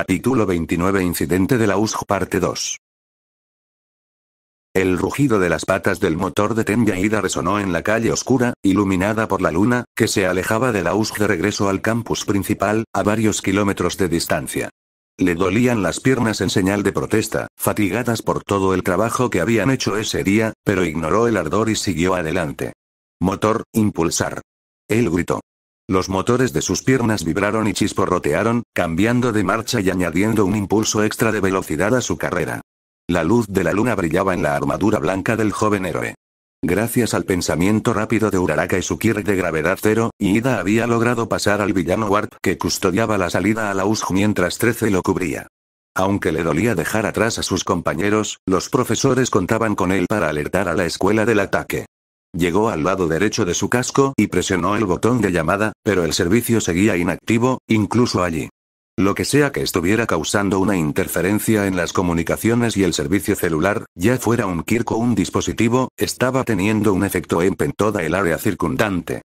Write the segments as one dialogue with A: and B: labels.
A: Capítulo 29 Incidente de la USG Parte 2 El rugido de las patas del motor de Tenya resonó en la calle oscura, iluminada por la luna, que se alejaba de la USG de regreso al campus principal, a varios kilómetros de distancia. Le dolían las piernas en señal de protesta, fatigadas por todo el trabajo que habían hecho ese día, pero ignoró el ardor y siguió adelante. Motor, impulsar. Él gritó. Los motores de sus piernas vibraron y chisporrotearon, cambiando de marcha y añadiendo un impulso extra de velocidad a su carrera. La luz de la luna brillaba en la armadura blanca del joven héroe. Gracias al pensamiento rápido de Uraraka y su Kir de gravedad cero, Ida había logrado pasar al villano Warp que custodiaba la salida a la USG mientras 13 lo cubría. Aunque le dolía dejar atrás a sus compañeros, los profesores contaban con él para alertar a la escuela del ataque. Llegó al lado derecho de su casco y presionó el botón de llamada, pero el servicio seguía inactivo, incluso allí. Lo que sea que estuviera causando una interferencia en las comunicaciones y el servicio celular, ya fuera un Kirk o un dispositivo, estaba teniendo un efecto EMP en toda el área circundante.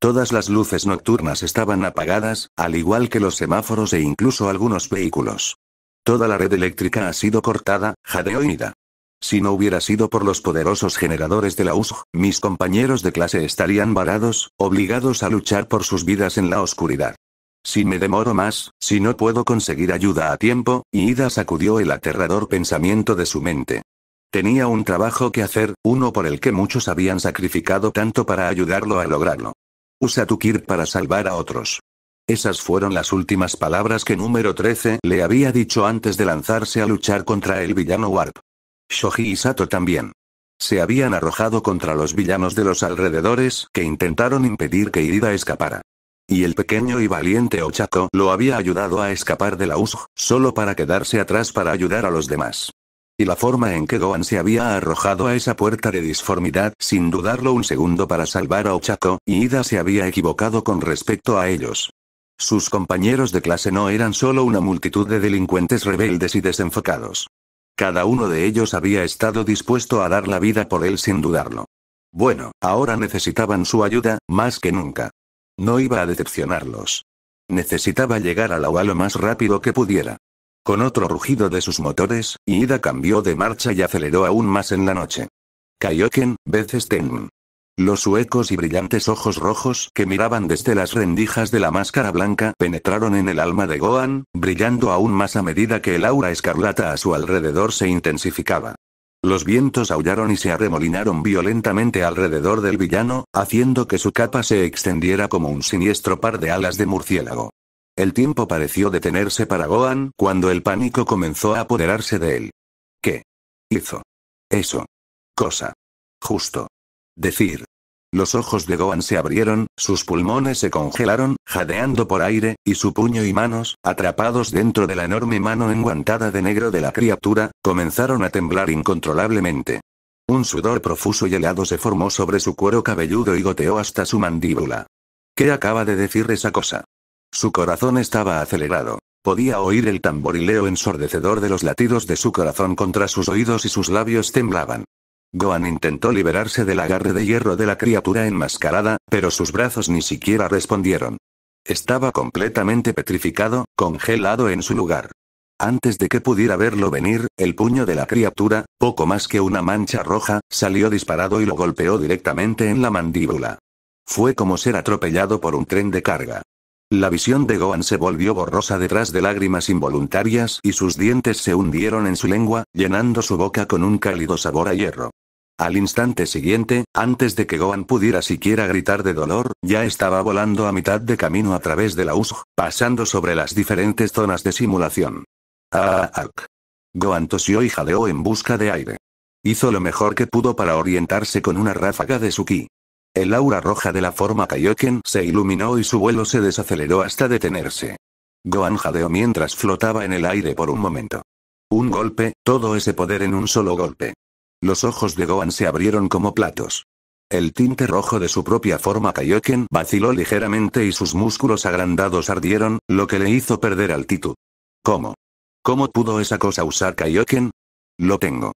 A: Todas las luces nocturnas estaban apagadas, al igual que los semáforos e incluso algunos vehículos. Toda la red eléctrica ha sido cortada, jadeoída. Si no hubiera sido por los poderosos generadores de la USG, mis compañeros de clase estarían varados, obligados a luchar por sus vidas en la oscuridad. Si me demoro más, si no puedo conseguir ayuda a tiempo, y Ida sacudió el aterrador pensamiento de su mente. Tenía un trabajo que hacer, uno por el que muchos habían sacrificado tanto para ayudarlo a lograrlo. Usa tu Kir para salvar a otros. Esas fueron las últimas palabras que número 13 le había dicho antes de lanzarse a luchar contra el villano Warp. Shoji y Sato también. Se habían arrojado contra los villanos de los alrededores que intentaron impedir que Ida escapara. Y el pequeño y valiente Ochako lo había ayudado a escapar de la USG, solo para quedarse atrás para ayudar a los demás. Y la forma en que Gohan se había arrojado a esa puerta de disformidad sin dudarlo un segundo para salvar a Ochako, y Ida se había equivocado con respecto a ellos. Sus compañeros de clase no eran solo una multitud de delincuentes rebeldes y desenfocados. Cada uno de ellos había estado dispuesto a dar la vida por él sin dudarlo. Bueno, ahora necesitaban su ayuda, más que nunca. No iba a decepcionarlos. Necesitaba llegar a Laua lo más rápido que pudiera. Con otro rugido de sus motores, Ida cambió de marcha y aceleró aún más en la noche. Kaioken, veces los huecos y brillantes ojos rojos que miraban desde las rendijas de la máscara blanca penetraron en el alma de Gohan, brillando aún más a medida que el aura escarlata a su alrededor se intensificaba. Los vientos aullaron y se arremolinaron violentamente alrededor del villano, haciendo que su capa se extendiera como un siniestro par de alas de murciélago. El tiempo pareció detenerse para Gohan cuando el pánico comenzó a apoderarse de él. ¿Qué? Hizo. Eso. Cosa. Justo. Decir. Los ojos de Gohan se abrieron, sus pulmones se congelaron, jadeando por aire, y su puño y manos, atrapados dentro de la enorme mano enguantada de negro de la criatura, comenzaron a temblar incontrolablemente. Un sudor profuso y helado se formó sobre su cuero cabelludo y goteó hasta su mandíbula. ¿Qué acaba de decir esa cosa? Su corazón estaba acelerado. Podía oír el tamborileo ensordecedor de los latidos de su corazón contra sus oídos y sus labios temblaban. Gohan intentó liberarse del agarre de hierro de la criatura enmascarada, pero sus brazos ni siquiera respondieron. Estaba completamente petrificado, congelado en su lugar. Antes de que pudiera verlo venir, el puño de la criatura, poco más que una mancha roja, salió disparado y lo golpeó directamente en la mandíbula. Fue como ser atropellado por un tren de carga. La visión de Gohan se volvió borrosa detrás de lágrimas involuntarias y sus dientes se hundieron en su lengua, llenando su boca con un cálido sabor a hierro. Al instante siguiente, antes de que Gohan pudiera siquiera gritar de dolor, ya estaba volando a mitad de camino a través de la USG, pasando sobre las diferentes zonas de simulación. Ah, ah, Gohan tosió y jadeó en busca de aire. Hizo lo mejor que pudo para orientarse con una ráfaga de su ki. El aura roja de la forma Kaioken se iluminó y su vuelo se desaceleró hasta detenerse. Gohan jadeó mientras flotaba en el aire por un momento. Un golpe, todo ese poder en un solo golpe. Los ojos de Gohan se abrieron como platos. El tinte rojo de su propia forma Kaioken vaciló ligeramente y sus músculos agrandados ardieron, lo que le hizo perder altitud. ¿Cómo? ¿Cómo pudo esa cosa usar Kaioken? Lo tengo.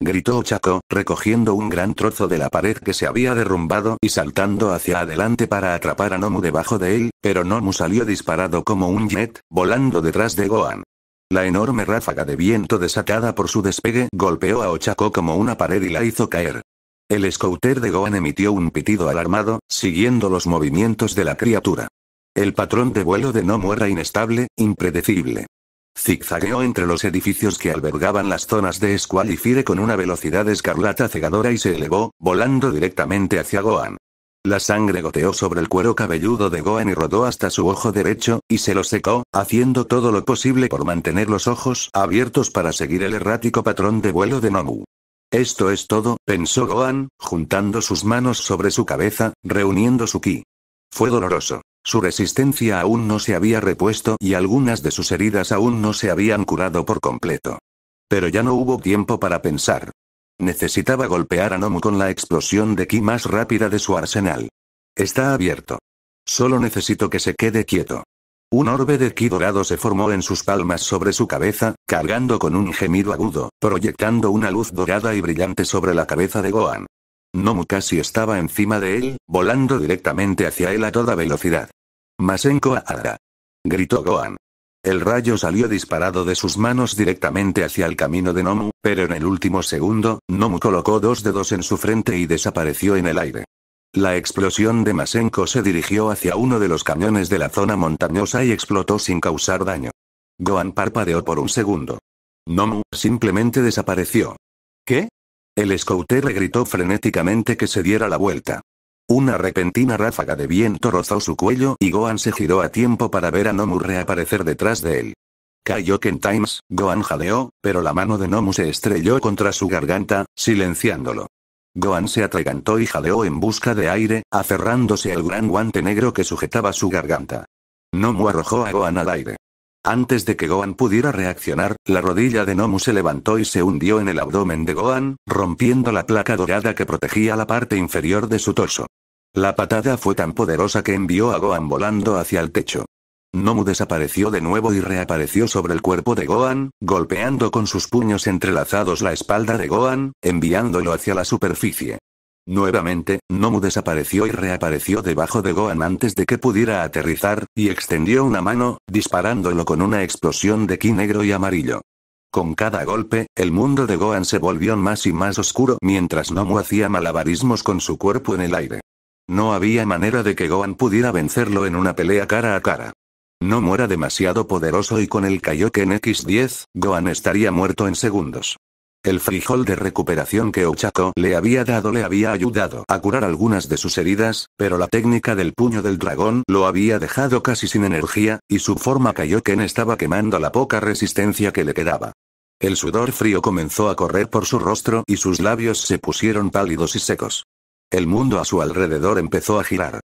A: Gritó Chaco, recogiendo un gran trozo de la pared que se había derrumbado y saltando hacia adelante para atrapar a Nomu debajo de él, pero Nomu salió disparado como un jet, volando detrás de Gohan. La enorme ráfaga de viento desatada por su despegue golpeó a Ochako como una pared y la hizo caer. El scouter de Gohan emitió un pitido alarmado, siguiendo los movimientos de la criatura. El patrón de vuelo de no era inestable, impredecible. Zigzagueó entre los edificios que albergaban las zonas de Squall y Fire con una velocidad escarlata cegadora y se elevó, volando directamente hacia Gohan. La sangre goteó sobre el cuero cabelludo de Gohan y rodó hasta su ojo derecho, y se lo secó, haciendo todo lo posible por mantener los ojos abiertos para seguir el errático patrón de vuelo de Nomu. Esto es todo, pensó Gohan, juntando sus manos sobre su cabeza, reuniendo su ki. Fue doloroso. Su resistencia aún no se había repuesto y algunas de sus heridas aún no se habían curado por completo. Pero ya no hubo tiempo para pensar. Necesitaba golpear a Nomu con la explosión de ki más rápida de su arsenal. Está abierto. Solo necesito que se quede quieto. Un orbe de ki dorado se formó en sus palmas sobre su cabeza, cargando con un gemido agudo, proyectando una luz dorada y brillante sobre la cabeza de Gohan. Nomu casi estaba encima de él, volando directamente hacia él a toda velocidad. Masenko Ahara. Gritó Gohan. El rayo salió disparado de sus manos directamente hacia el camino de Nomu, pero en el último segundo, Nomu colocó dos dedos en su frente y desapareció en el aire. La explosión de Masenko se dirigió hacia uno de los cañones de la zona montañosa y explotó sin causar daño. Gohan parpadeó por un segundo. Nomu simplemente desapareció. ¿Qué? El scouter le gritó frenéticamente que se diera la vuelta. Una repentina ráfaga de viento rozó su cuello y Gohan se giró a tiempo para ver a Nomu reaparecer detrás de él. Cayó Ken Times, Gohan jadeó, pero la mano de Nomu se estrelló contra su garganta, silenciándolo. Gohan se atragantó y jadeó en busca de aire, aferrándose al gran guante negro que sujetaba su garganta. Nomu arrojó a Gohan al aire. Antes de que Gohan pudiera reaccionar, la rodilla de Nomu se levantó y se hundió en el abdomen de Gohan, rompiendo la placa dorada que protegía la parte inferior de su torso. La patada fue tan poderosa que envió a Gohan volando hacia el techo. Nomu desapareció de nuevo y reapareció sobre el cuerpo de Gohan, golpeando con sus puños entrelazados la espalda de Gohan, enviándolo hacia la superficie. Nuevamente, Nomu desapareció y reapareció debajo de Gohan antes de que pudiera aterrizar, y extendió una mano, disparándolo con una explosión de ki negro y amarillo. Con cada golpe, el mundo de Gohan se volvió más y más oscuro mientras Nomu hacía malabarismos con su cuerpo en el aire. No había manera de que Gohan pudiera vencerlo en una pelea cara a cara. No muera demasiado poderoso y con el Kaioken X10, Gohan estaría muerto en segundos. El frijol de recuperación que Ochako le había dado le había ayudado a curar algunas de sus heridas, pero la técnica del puño del dragón lo había dejado casi sin energía, y su forma Kaioken estaba quemando la poca resistencia que le quedaba. El sudor frío comenzó a correr por su rostro y sus labios se pusieron pálidos y secos. El mundo a su alrededor empezó a girar.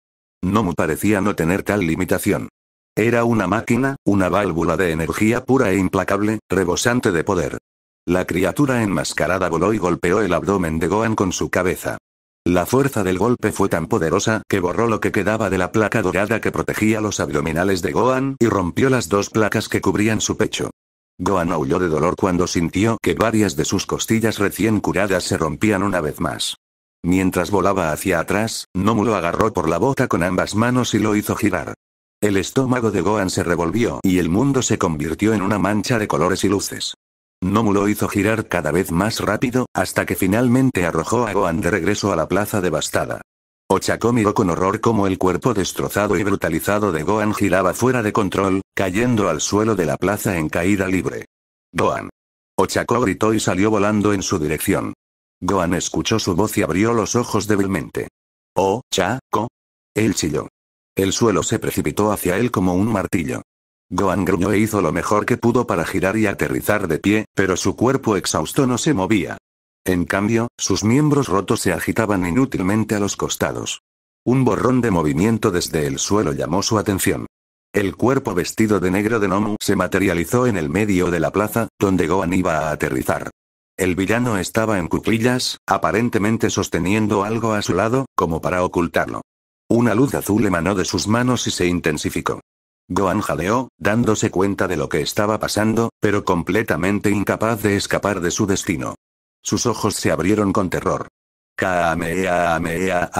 A: Nomu parecía no tener tal limitación. Era una máquina, una válvula de energía pura e implacable, rebosante de poder. La criatura enmascarada voló y golpeó el abdomen de Gohan con su cabeza. La fuerza del golpe fue tan poderosa que borró lo que quedaba de la placa dorada que protegía los abdominales de Gohan y rompió las dos placas que cubrían su pecho. Gohan aulló de dolor cuando sintió que varias de sus costillas recién curadas se rompían una vez más. Mientras volaba hacia atrás, Nomu lo agarró por la bota con ambas manos y lo hizo girar. El estómago de Gohan se revolvió y el mundo se convirtió en una mancha de colores y luces. Nomu lo hizo girar cada vez más rápido, hasta que finalmente arrojó a Gohan de regreso a la plaza devastada. Ochako miró con horror cómo el cuerpo destrozado y brutalizado de Gohan giraba fuera de control, cayendo al suelo de la plaza en caída libre. Gohan. Ochako gritó y salió volando en su dirección. Gohan escuchó su voz y abrió los ojos débilmente. ¡Oh, Chaco! Él chilló. El suelo se precipitó hacia él como un martillo. Gohan gruñó e hizo lo mejor que pudo para girar y aterrizar de pie, pero su cuerpo exhausto no se movía. En cambio, sus miembros rotos se agitaban inútilmente a los costados. Un borrón de movimiento desde el suelo llamó su atención. El cuerpo vestido de negro de Nomu se materializó en el medio de la plaza, donde Gohan iba a aterrizar. El villano estaba en cuclillas, aparentemente sosteniendo algo a su lado, como para ocultarlo. Una luz azul emanó de sus manos y se intensificó. Gohan jadeó, dándose cuenta de lo que estaba pasando, pero completamente incapaz de escapar de su destino. Sus ojos se abrieron con terror. Kamehameha.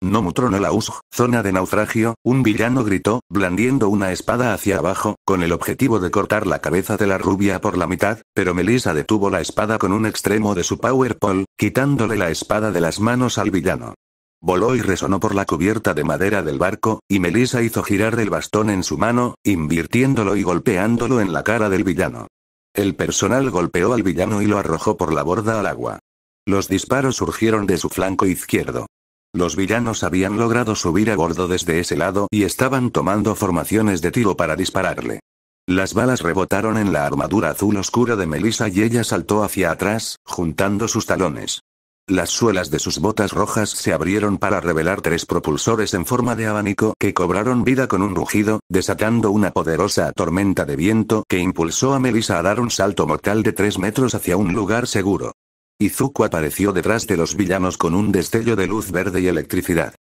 A: No mutronó la USG, zona de naufragio, un villano gritó, blandiendo una espada hacia abajo, con el objetivo de cortar la cabeza de la rubia por la mitad, pero Melissa detuvo la espada con un extremo de su power pole, quitándole la espada de las manos al villano. Voló y resonó por la cubierta de madera del barco, y Melissa hizo girar el bastón en su mano, invirtiéndolo y golpeándolo en la cara del villano. El personal golpeó al villano y lo arrojó por la borda al agua. Los disparos surgieron de su flanco izquierdo. Los villanos habían logrado subir a bordo desde ese lado y estaban tomando formaciones de tiro para dispararle. Las balas rebotaron en la armadura azul oscura de Melissa y ella saltó hacia atrás, juntando sus talones. Las suelas de sus botas rojas se abrieron para revelar tres propulsores en forma de abanico que cobraron vida con un rugido, desatando una poderosa tormenta de viento que impulsó a Melissa a dar un salto mortal de tres metros hacia un lugar seguro. Izuku apareció detrás de los villanos con un destello de luz verde y electricidad.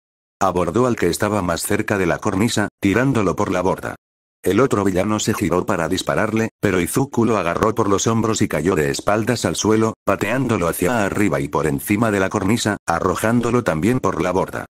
A: Abordó al que estaba más cerca de la cornisa, tirándolo por la borda. El otro villano se giró para dispararle, pero Izuku lo agarró por los hombros y cayó de espaldas al suelo, pateándolo hacia arriba y por encima de la cornisa, arrojándolo también por la borda.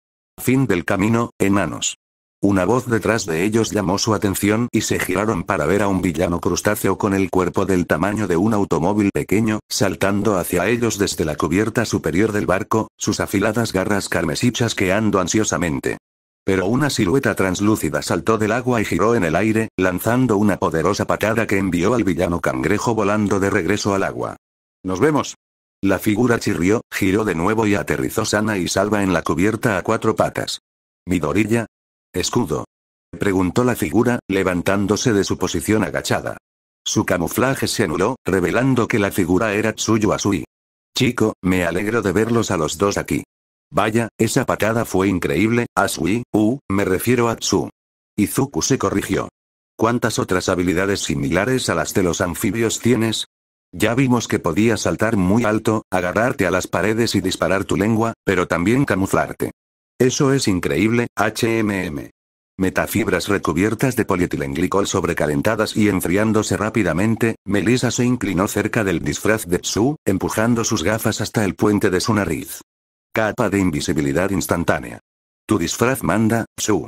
A: Fin del camino, enanos. Una voz detrás de ellos llamó su atención y se giraron para ver a un villano crustáceo con el cuerpo del tamaño de un automóvil pequeño, saltando hacia ellos desde la cubierta superior del barco, sus afiladas garras carmesí chasqueando ansiosamente. Pero una silueta translúcida saltó del agua y giró en el aire, lanzando una poderosa patada que envió al villano cangrejo volando de regreso al agua. Nos vemos. La figura chirrió, giró de nuevo y aterrizó sana y salva en la cubierta a cuatro patas. Midorilla, ¿Escudo? preguntó la figura, levantándose de su posición agachada. Su camuflaje se anuló, revelando que la figura era Tsuyu Asui. Chico, me alegro de verlos a los dos aquí. Vaya, esa patada fue increíble, Asui, uh, me refiero a Tsu. Izuku se corrigió. ¿Cuántas otras habilidades similares a las de los anfibios tienes? Ya vimos que podías saltar muy alto, agarrarte a las paredes y disparar tu lengua, pero también camuflarte. Eso es increíble, HMM. Metafibras recubiertas de polietilenglicol sobrecalentadas y enfriándose rápidamente, Melissa se inclinó cerca del disfraz de Tsu, empujando sus gafas hasta el puente de su nariz. Capa de invisibilidad instantánea. Tu disfraz manda, Tsu.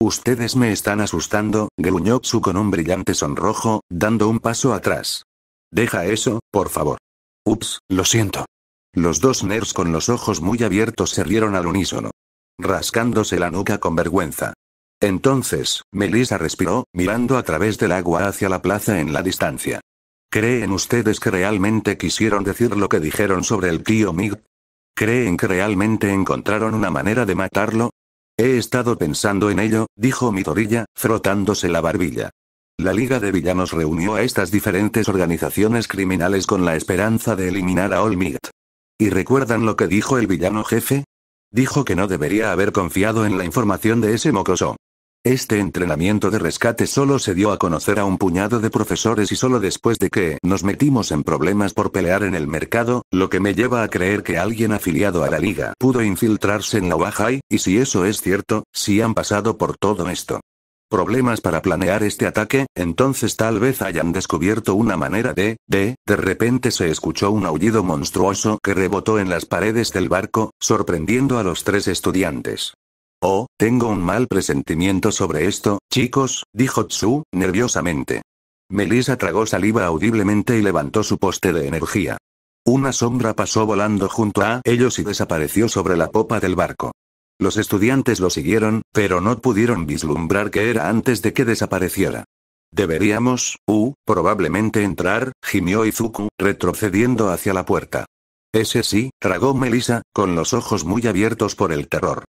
A: Ustedes me están asustando, gruñó Tsu con un brillante sonrojo, dando un paso atrás. Deja eso, por favor. Ups, lo siento. Los dos nerds con los ojos muy abiertos se rieron al unísono rascándose la nuca con vergüenza. Entonces, Melissa respiró, mirando a través del agua hacia la plaza en la distancia. ¿Creen ustedes que realmente quisieron decir lo que dijeron sobre el tío Mig? ¿Creen que realmente encontraron una manera de matarlo? He estado pensando en ello, dijo Midorilla, frotándose la barbilla. La Liga de Villanos reunió a estas diferentes organizaciones criminales con la esperanza de eliminar a Olmigt. ¿Y recuerdan lo que dijo el villano jefe? Dijo que no debería haber confiado en la información de ese mocoso. Este entrenamiento de rescate solo se dio a conocer a un puñado de profesores y solo después de que nos metimos en problemas por pelear en el mercado, lo que me lleva a creer que alguien afiliado a la liga pudo infiltrarse en la Baja y si eso es cierto, si han pasado por todo esto problemas para planear este ataque, entonces tal vez hayan descubierto una manera de, de, de repente se escuchó un aullido monstruoso que rebotó en las paredes del barco, sorprendiendo a los tres estudiantes. Oh, tengo un mal presentimiento sobre esto, chicos, dijo Tsu, nerviosamente. Melissa tragó saliva audiblemente y levantó su poste de energía. Una sombra pasó volando junto a ellos y desapareció sobre la popa del barco. Los estudiantes lo siguieron, pero no pudieron vislumbrar que era antes de que desapareciera. Deberíamos, uh, probablemente entrar, gimió Izuku, retrocediendo hacia la puerta. Ese sí, tragó Melissa, con los ojos muy abiertos por el terror.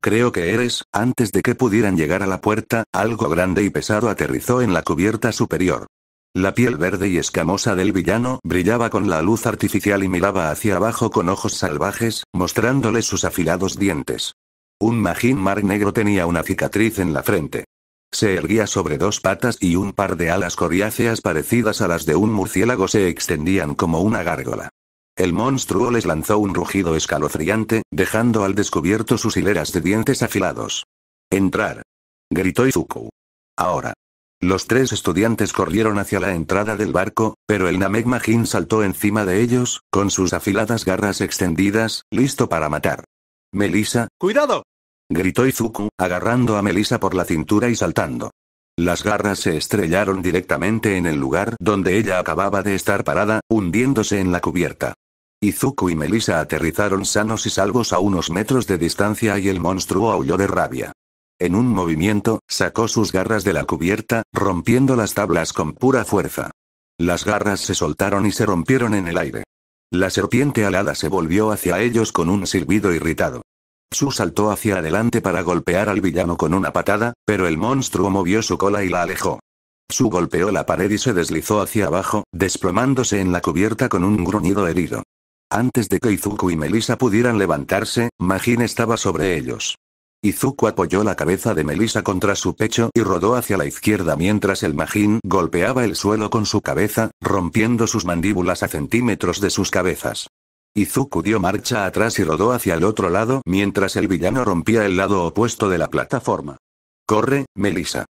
A: Creo que eres, antes de que pudieran llegar a la puerta, algo grande y pesado aterrizó en la cubierta superior. La piel verde y escamosa del villano brillaba con la luz artificial y miraba hacia abajo con ojos salvajes, mostrándole sus afilados dientes. Un Majin Mar negro tenía una cicatriz en la frente. Se erguía sobre dos patas y un par de alas coriáceas parecidas a las de un murciélago se extendían como una gárgola. El monstruo les lanzó un rugido escalofriante, dejando al descubierto sus hileras de dientes afilados. Entrar. Gritó Izuku. Ahora. Los tres estudiantes corrieron hacia la entrada del barco, pero el Namek Majin saltó encima de ellos, con sus afiladas garras extendidas, listo para matar. Melissa, ¡cuidado! gritó Izuku, agarrando a Melissa por la cintura y saltando. Las garras se estrellaron directamente en el lugar donde ella acababa de estar parada, hundiéndose en la cubierta. Izuku y Melissa aterrizaron sanos y salvos a unos metros de distancia y el monstruo aulló de rabia. En un movimiento, sacó sus garras de la cubierta, rompiendo las tablas con pura fuerza. Las garras se soltaron y se rompieron en el aire. La serpiente alada se volvió hacia ellos con un silbido irritado. Su saltó hacia adelante para golpear al villano con una patada, pero el monstruo movió su cola y la alejó. Su golpeó la pared y se deslizó hacia abajo, desplomándose en la cubierta con un gruñido herido. Antes de que Izuku y Melissa pudieran levantarse, Majin estaba sobre ellos. Izuku apoyó la cabeza de Melissa contra su pecho y rodó hacia la izquierda mientras el Majin golpeaba el suelo con su cabeza, rompiendo sus mandíbulas a centímetros de sus cabezas. Izuku dio marcha atrás y rodó hacia el otro lado mientras el villano rompía el lado opuesto de la plataforma. ¡Corre, Melissa!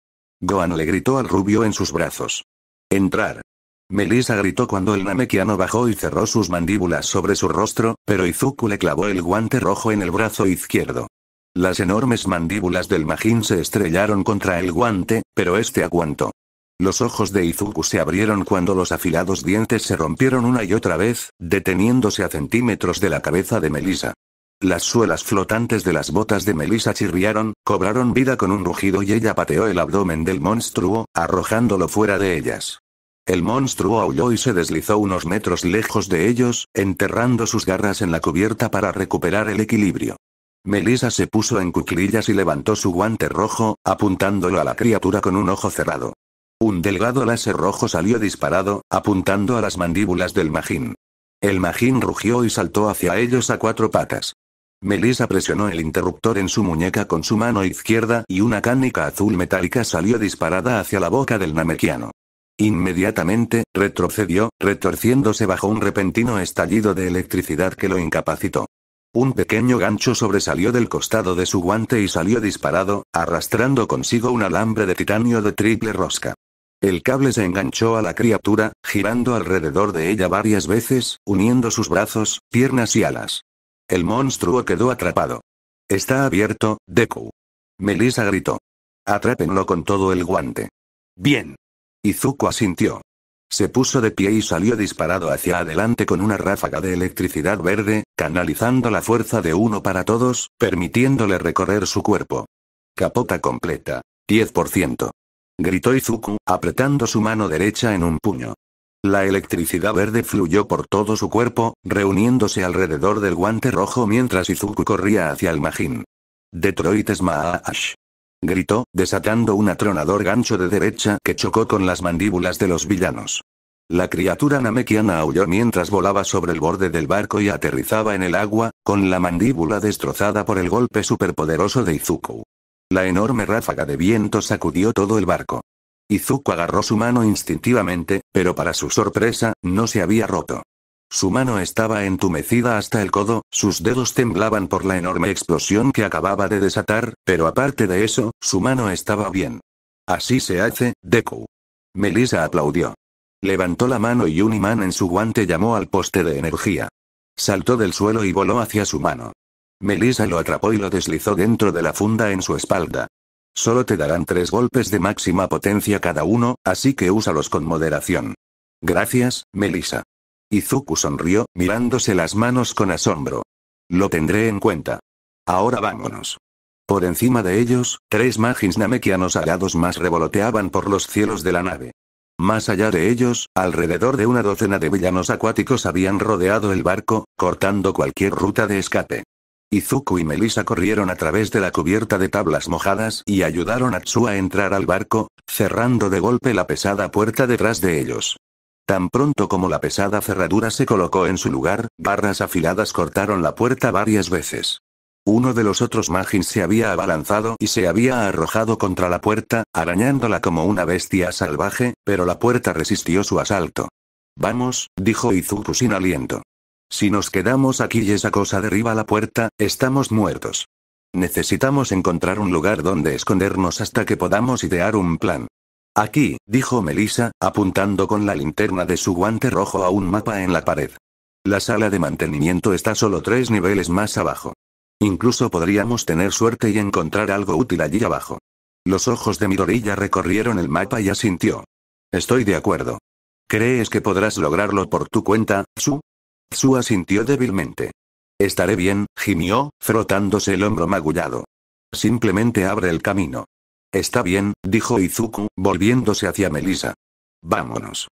A: Gohan le gritó al rubio en sus brazos. ¡Entrar! Melissa gritó cuando el Namekiano bajó y cerró sus mandíbulas sobre su rostro, pero Izuku le clavó el guante rojo en el brazo izquierdo. Las enormes mandíbulas del Majin se estrellaron contra el guante, pero este aguantó. Los ojos de Izuku se abrieron cuando los afilados dientes se rompieron una y otra vez, deteniéndose a centímetros de la cabeza de Melisa. Las suelas flotantes de las botas de Melisa chirriaron, cobraron vida con un rugido y ella pateó el abdomen del monstruo, arrojándolo fuera de ellas. El monstruo aulló y se deslizó unos metros lejos de ellos, enterrando sus garras en la cubierta para recuperar el equilibrio. Melissa se puso en cuclillas y levantó su guante rojo, apuntándolo a la criatura con un ojo cerrado. Un delgado láser rojo salió disparado, apuntando a las mandíbulas del magín. El magín rugió y saltó hacia ellos a cuatro patas. Melissa presionó el interruptor en su muñeca con su mano izquierda y una cánica azul metálica salió disparada hacia la boca del namequiano. Inmediatamente, retrocedió, retorciéndose bajo un repentino estallido de electricidad que lo incapacitó. Un pequeño gancho sobresalió del costado de su guante y salió disparado, arrastrando consigo un alambre de titanio de triple rosca. El cable se enganchó a la criatura, girando alrededor de ella varias veces, uniendo sus brazos, piernas y alas. El monstruo quedó atrapado. Está abierto, Deku. Melissa gritó. Atrápenlo con todo el guante. Bien. Izuku asintió. Se puso de pie y salió disparado hacia adelante con una ráfaga de electricidad verde, canalizando la fuerza de uno para todos, permitiéndole recorrer su cuerpo. Capota completa. 10% gritó Izuku, apretando su mano derecha en un puño. La electricidad verde fluyó por todo su cuerpo, reuniéndose alrededor del guante rojo mientras Izuku corría hacia el Majin. Detroit Smash. Gritó, desatando un atronador gancho de derecha que chocó con las mandíbulas de los villanos. La criatura namekiana aulló mientras volaba sobre el borde del barco y aterrizaba en el agua, con la mandíbula destrozada por el golpe superpoderoso de Izuku. La enorme ráfaga de viento sacudió todo el barco. Izuku agarró su mano instintivamente, pero para su sorpresa, no se había roto. Su mano estaba entumecida hasta el codo, sus dedos temblaban por la enorme explosión que acababa de desatar, pero aparte de eso, su mano estaba bien. Así se hace, Deku. Melissa aplaudió. Levantó la mano y un imán en su guante llamó al poste de energía. Saltó del suelo y voló hacia su mano. Melisa lo atrapó y lo deslizó dentro de la funda en su espalda. Solo te darán tres golpes de máxima potencia cada uno, así que úsalos con moderación. Gracias, Melisa. Izuku sonrió, mirándose las manos con asombro. Lo tendré en cuenta. Ahora vámonos. Por encima de ellos, tres magis namekianos alados más revoloteaban por los cielos de la nave. Más allá de ellos, alrededor de una docena de villanos acuáticos habían rodeado el barco, cortando cualquier ruta de escape. Izuku y Melissa corrieron a través de la cubierta de tablas mojadas y ayudaron a Tsu a entrar al barco, cerrando de golpe la pesada puerta detrás de ellos. Tan pronto como la pesada cerradura se colocó en su lugar, barras afiladas cortaron la puerta varias veces. Uno de los otros Magin se había abalanzado y se había arrojado contra la puerta, arañándola como una bestia salvaje, pero la puerta resistió su asalto. Vamos, dijo Izuku sin aliento. Si nos quedamos aquí y esa cosa derriba la puerta, estamos muertos. Necesitamos encontrar un lugar donde escondernos hasta que podamos idear un plan. Aquí, dijo Melissa, apuntando con la linterna de su guante rojo a un mapa en la pared. La sala de mantenimiento está solo tres niveles más abajo. Incluso podríamos tener suerte y encontrar algo útil allí abajo. Los ojos de Mirorilla recorrieron el mapa y asintió. Estoy de acuerdo. ¿Crees que podrás lograrlo por tu cuenta, Su? Tsu asintió débilmente. Estaré bien, gimió, frotándose el hombro magullado. Simplemente abre el camino. Está bien, dijo Izuku, volviéndose hacia Melisa. Vámonos.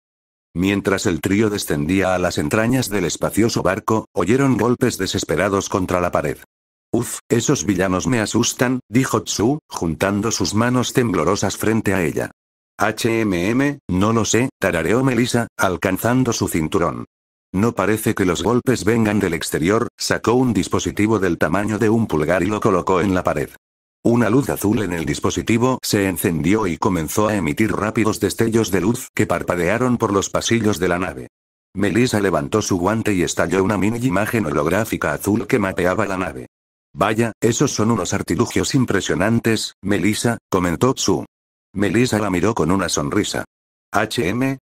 A: Mientras el trío descendía a las entrañas del espacioso barco, oyeron golpes desesperados contra la pared. Uf, esos villanos me asustan, dijo Tsu, juntando sus manos temblorosas frente a ella. HMM, no lo sé, tarareó Melisa, alcanzando su cinturón. No parece que los golpes vengan del exterior, sacó un dispositivo del tamaño de un pulgar y lo colocó en la pared. Una luz azul en el dispositivo se encendió y comenzó a emitir rápidos destellos de luz que parpadearon por los pasillos de la nave. Melissa levantó su guante y estalló una mini imagen holográfica azul que mapeaba la nave. Vaya, esos son unos artilugios impresionantes, Melissa, comentó Tsu. Melissa la miró con una sonrisa. HM,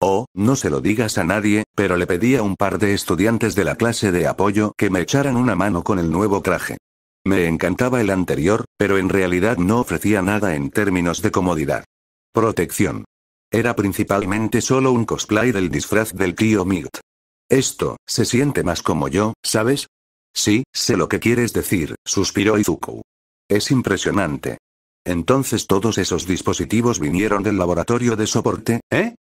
A: Oh, no se lo digas a nadie, pero le pedí a un par de estudiantes de la clase de apoyo que me echaran una mano con el nuevo traje. Me encantaba el anterior, pero en realidad no ofrecía nada en términos de comodidad. Protección. Era principalmente solo un cosplay del disfraz del tío Milt. Esto, se siente más como yo, ¿sabes? Sí, sé lo que quieres decir, suspiró Izuku. Es impresionante. Entonces todos esos dispositivos vinieron del laboratorio de soporte, ¿eh?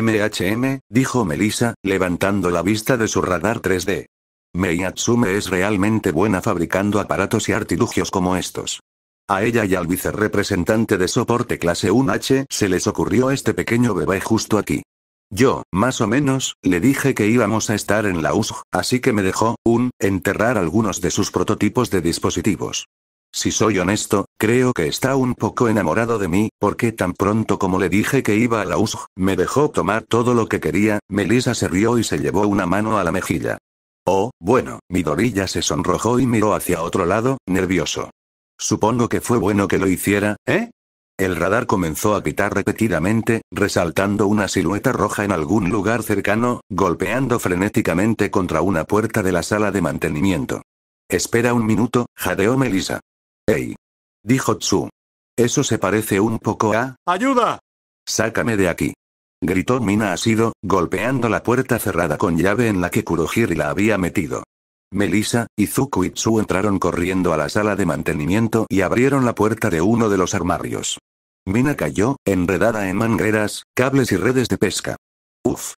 A: MHM, dijo Melissa, levantando la vista de su radar 3D. Meiyatsume es realmente buena fabricando aparatos y artilugios como estos. A ella y al vicerepresentante de soporte clase 1H se les ocurrió este pequeño bebé justo aquí. Yo, más o menos, le dije que íbamos a estar en la USG, así que me dejó, un, enterrar algunos de sus prototipos de dispositivos. Si soy honesto, Creo que está un poco enamorado de mí, porque tan pronto como le dije que iba a la USG, me dejó tomar todo lo que quería, Melissa se rió y se llevó una mano a la mejilla. Oh, bueno, Midorilla se sonrojó y miró hacia otro lado, nervioso. Supongo que fue bueno que lo hiciera, ¿eh? El radar comenzó a pitar repetidamente, resaltando una silueta roja en algún lugar cercano, golpeando frenéticamente contra una puerta de la sala de mantenimiento. Espera un minuto, jadeó Melissa. ¡Ey! dijo Tsu. Eso se parece un poco a... ¡Ayuda! Sácame de aquí. Gritó Mina Asido, golpeando la puerta cerrada con llave en la que Kurohiri la había metido. Melissa, Izuku y Tsu entraron corriendo a la sala de mantenimiento y abrieron la puerta de uno de los armarios. Mina cayó, enredada en mangueras, cables y redes de pesca. Uf.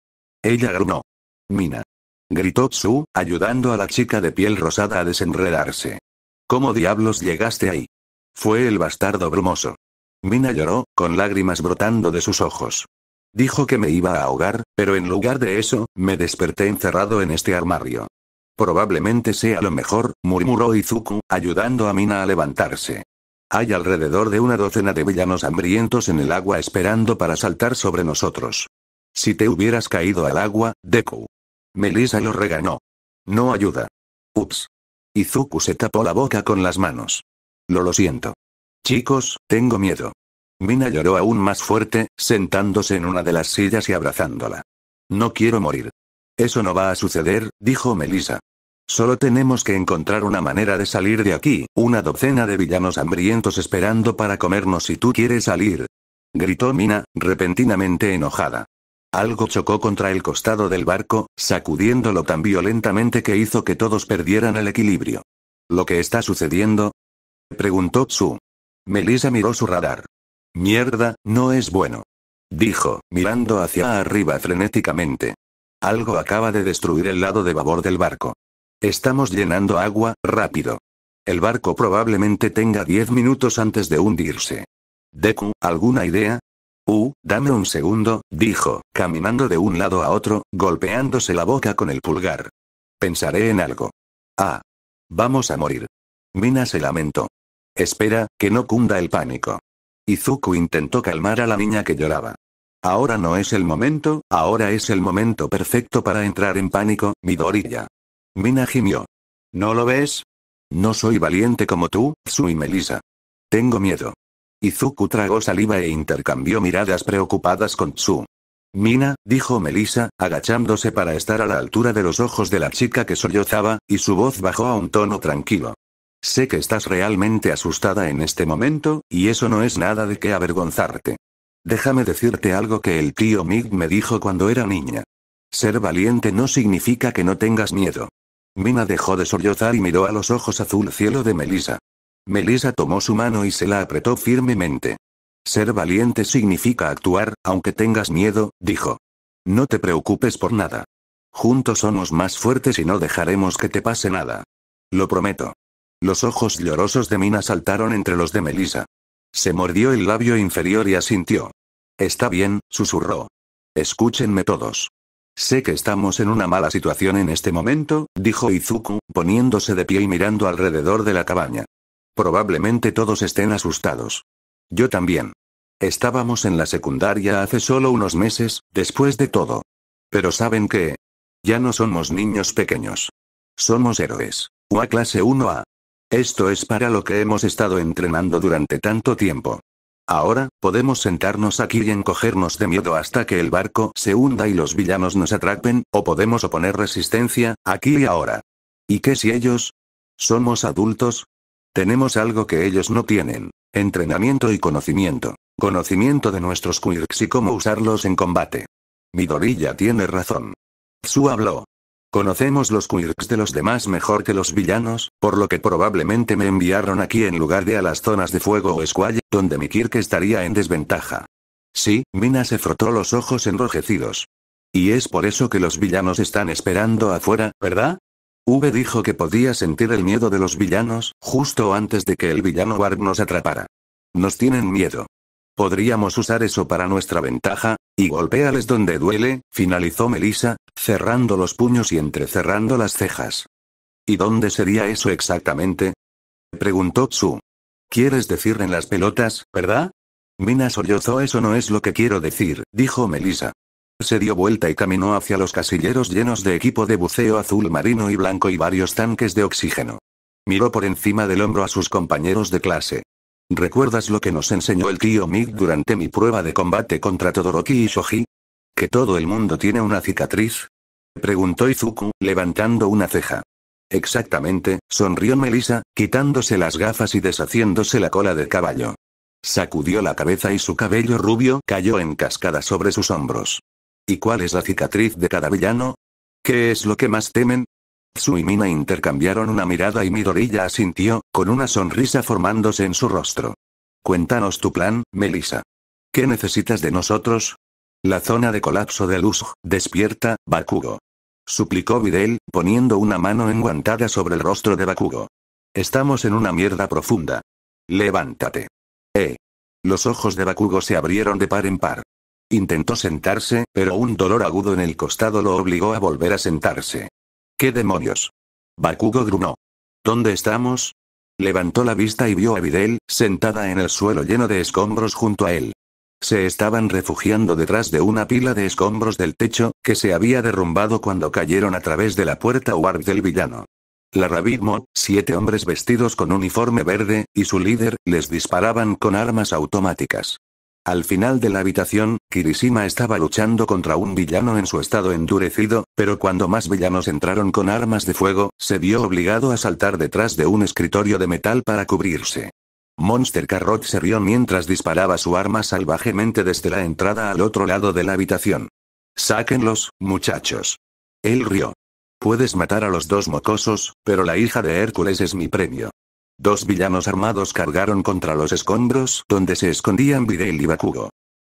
A: Ella grunó. Mina. Gritó Tsu, ayudando a la chica de piel rosada a desenredarse. ¿Cómo diablos llegaste ahí? Fue el bastardo brumoso. Mina lloró, con lágrimas brotando de sus ojos. Dijo que me iba a ahogar, pero en lugar de eso, me desperté encerrado en este armario. Probablemente sea lo mejor, murmuró Izuku, ayudando a Mina a levantarse. Hay alrededor de una docena de villanos hambrientos en el agua esperando para saltar sobre nosotros. Si te hubieras caído al agua, Deku. Melissa lo regañó. No ayuda. Ups. Izuku se tapó la boca con las manos. Lo lo siento. Chicos, tengo miedo. Mina lloró aún más fuerte, sentándose en una de las sillas y abrazándola. No quiero morir. Eso no va a suceder, dijo Melissa. Solo tenemos que encontrar una manera de salir de aquí, una docena de villanos hambrientos esperando para comernos si tú quieres salir. Gritó Mina, repentinamente enojada. Algo chocó contra el costado del barco, sacudiéndolo tan violentamente que hizo que todos perdieran el equilibrio. Lo que está sucediendo, preguntó Tsu. Melissa miró su radar. Mierda, no es bueno. Dijo, mirando hacia arriba frenéticamente. Algo acaba de destruir el lado de babor del barco. Estamos llenando agua, rápido. El barco probablemente tenga 10 minutos antes de hundirse. Deku, ¿alguna idea? Uh, dame un segundo, dijo, caminando de un lado a otro, golpeándose la boca con el pulgar. Pensaré en algo. Ah. Vamos a morir. Mina se lamentó. Espera, que no cunda el pánico. Izuku intentó calmar a la niña que lloraba. Ahora no es el momento, ahora es el momento perfecto para entrar en pánico, Midoriya. Mina gimió. ¿No lo ves? No soy valiente como tú, y Melisa. Tengo miedo. Izuku tragó saliva e intercambió miradas preocupadas con Tsu. Mina, dijo Melisa, agachándose para estar a la altura de los ojos de la chica que sollozaba, y su voz bajó a un tono tranquilo. Sé que estás realmente asustada en este momento, y eso no es nada de qué avergonzarte. Déjame decirte algo que el tío Mig me dijo cuando era niña. Ser valiente no significa que no tengas miedo. Mina dejó de sollozar y miró a los ojos azul cielo de Melissa. Melissa tomó su mano y se la apretó firmemente. Ser valiente significa actuar, aunque tengas miedo, dijo. No te preocupes por nada. Juntos somos más fuertes y no dejaremos que te pase nada. Lo prometo. Los ojos llorosos de Mina saltaron entre los de Melissa. Se mordió el labio inferior y asintió. Está bien, susurró. Escúchenme todos. Sé que estamos en una mala situación en este momento, dijo Izuku, poniéndose de pie y mirando alrededor de la cabaña. Probablemente todos estén asustados. Yo también. Estábamos en la secundaria hace solo unos meses, después de todo. Pero saben que... Ya no somos niños pequeños. Somos héroes. UA clase 1A. Esto es para lo que hemos estado entrenando durante tanto tiempo. Ahora, podemos sentarnos aquí y encogernos de miedo hasta que el barco se hunda y los villanos nos atrapen, o podemos oponer resistencia, aquí y ahora. ¿Y qué si ellos? ¿Somos adultos? Tenemos algo que ellos no tienen. Entrenamiento y conocimiento. Conocimiento de nuestros quirks y cómo usarlos en combate. Midorilla tiene razón. Su habló. Conocemos los quirks de los demás mejor que los villanos, por lo que probablemente me enviaron aquí en lugar de a las zonas de fuego o escualle, donde mi quirk estaría en desventaja. Sí, Mina se frotó los ojos enrojecidos. Y es por eso que los villanos están esperando afuera, ¿verdad? V dijo que podía sentir el miedo de los villanos, justo antes de que el villano Barb nos atrapara. Nos tienen miedo. Podríamos usar eso para nuestra ventaja, y golpéales donde duele, finalizó Melissa, cerrando los puños y entrecerrando las cejas. ¿Y dónde sería eso exactamente? preguntó Tsu. ¿Quieres decir en las pelotas, verdad? Mina sollozó eso no es lo que quiero decir, dijo Melissa. Se dio vuelta y caminó hacia los casilleros llenos de equipo de buceo azul marino y blanco y varios tanques de oxígeno. Miró por encima del hombro a sus compañeros de clase. ¿Recuerdas lo que nos enseñó el tío Mig durante mi prueba de combate contra Todoroki y Shoji? ¿Que todo el mundo tiene una cicatriz? Preguntó Izuku, levantando una ceja. Exactamente, sonrió Melissa, quitándose las gafas y deshaciéndose la cola de caballo. Sacudió la cabeza y su cabello rubio cayó en cascada sobre sus hombros. ¿Y cuál es la cicatriz de cada villano? ¿Qué es lo que más temen? Su y Mina intercambiaron una mirada y Midorilla asintió, con una sonrisa formándose en su rostro. Cuéntanos tu plan, Melissa. ¿Qué necesitas de nosotros? La zona de colapso de Luz, despierta, Bakugo. Suplicó Videl, poniendo una mano enguantada sobre el rostro de Bakugo. Estamos en una mierda profunda. Levántate. Eh. Los ojos de Bakugo se abrieron de par en par. Intentó sentarse, pero un dolor agudo en el costado lo obligó a volver a sentarse. ¿Qué demonios? Bakugo grunó. ¿Dónde estamos? Levantó la vista y vio a Videl, sentada en el suelo lleno de escombros junto a él. Se estaban refugiando detrás de una pila de escombros del techo, que se había derrumbado cuando cayeron a través de la puerta warp del villano. La Rabid siete hombres vestidos con uniforme verde, y su líder, les disparaban con armas automáticas. Al final de la habitación, Kirishima estaba luchando contra un villano en su estado endurecido, pero cuando más villanos entraron con armas de fuego, se vio obligado a saltar detrás de un escritorio de metal para cubrirse. Monster Carrot se rió mientras disparaba su arma salvajemente desde la entrada al otro lado de la habitación. Sáquenlos, muchachos. Él rió. Puedes matar a los dos mocosos, pero la hija de Hércules es mi premio. Dos villanos armados cargaron contra los escombros donde se escondían Videl y Bakugo.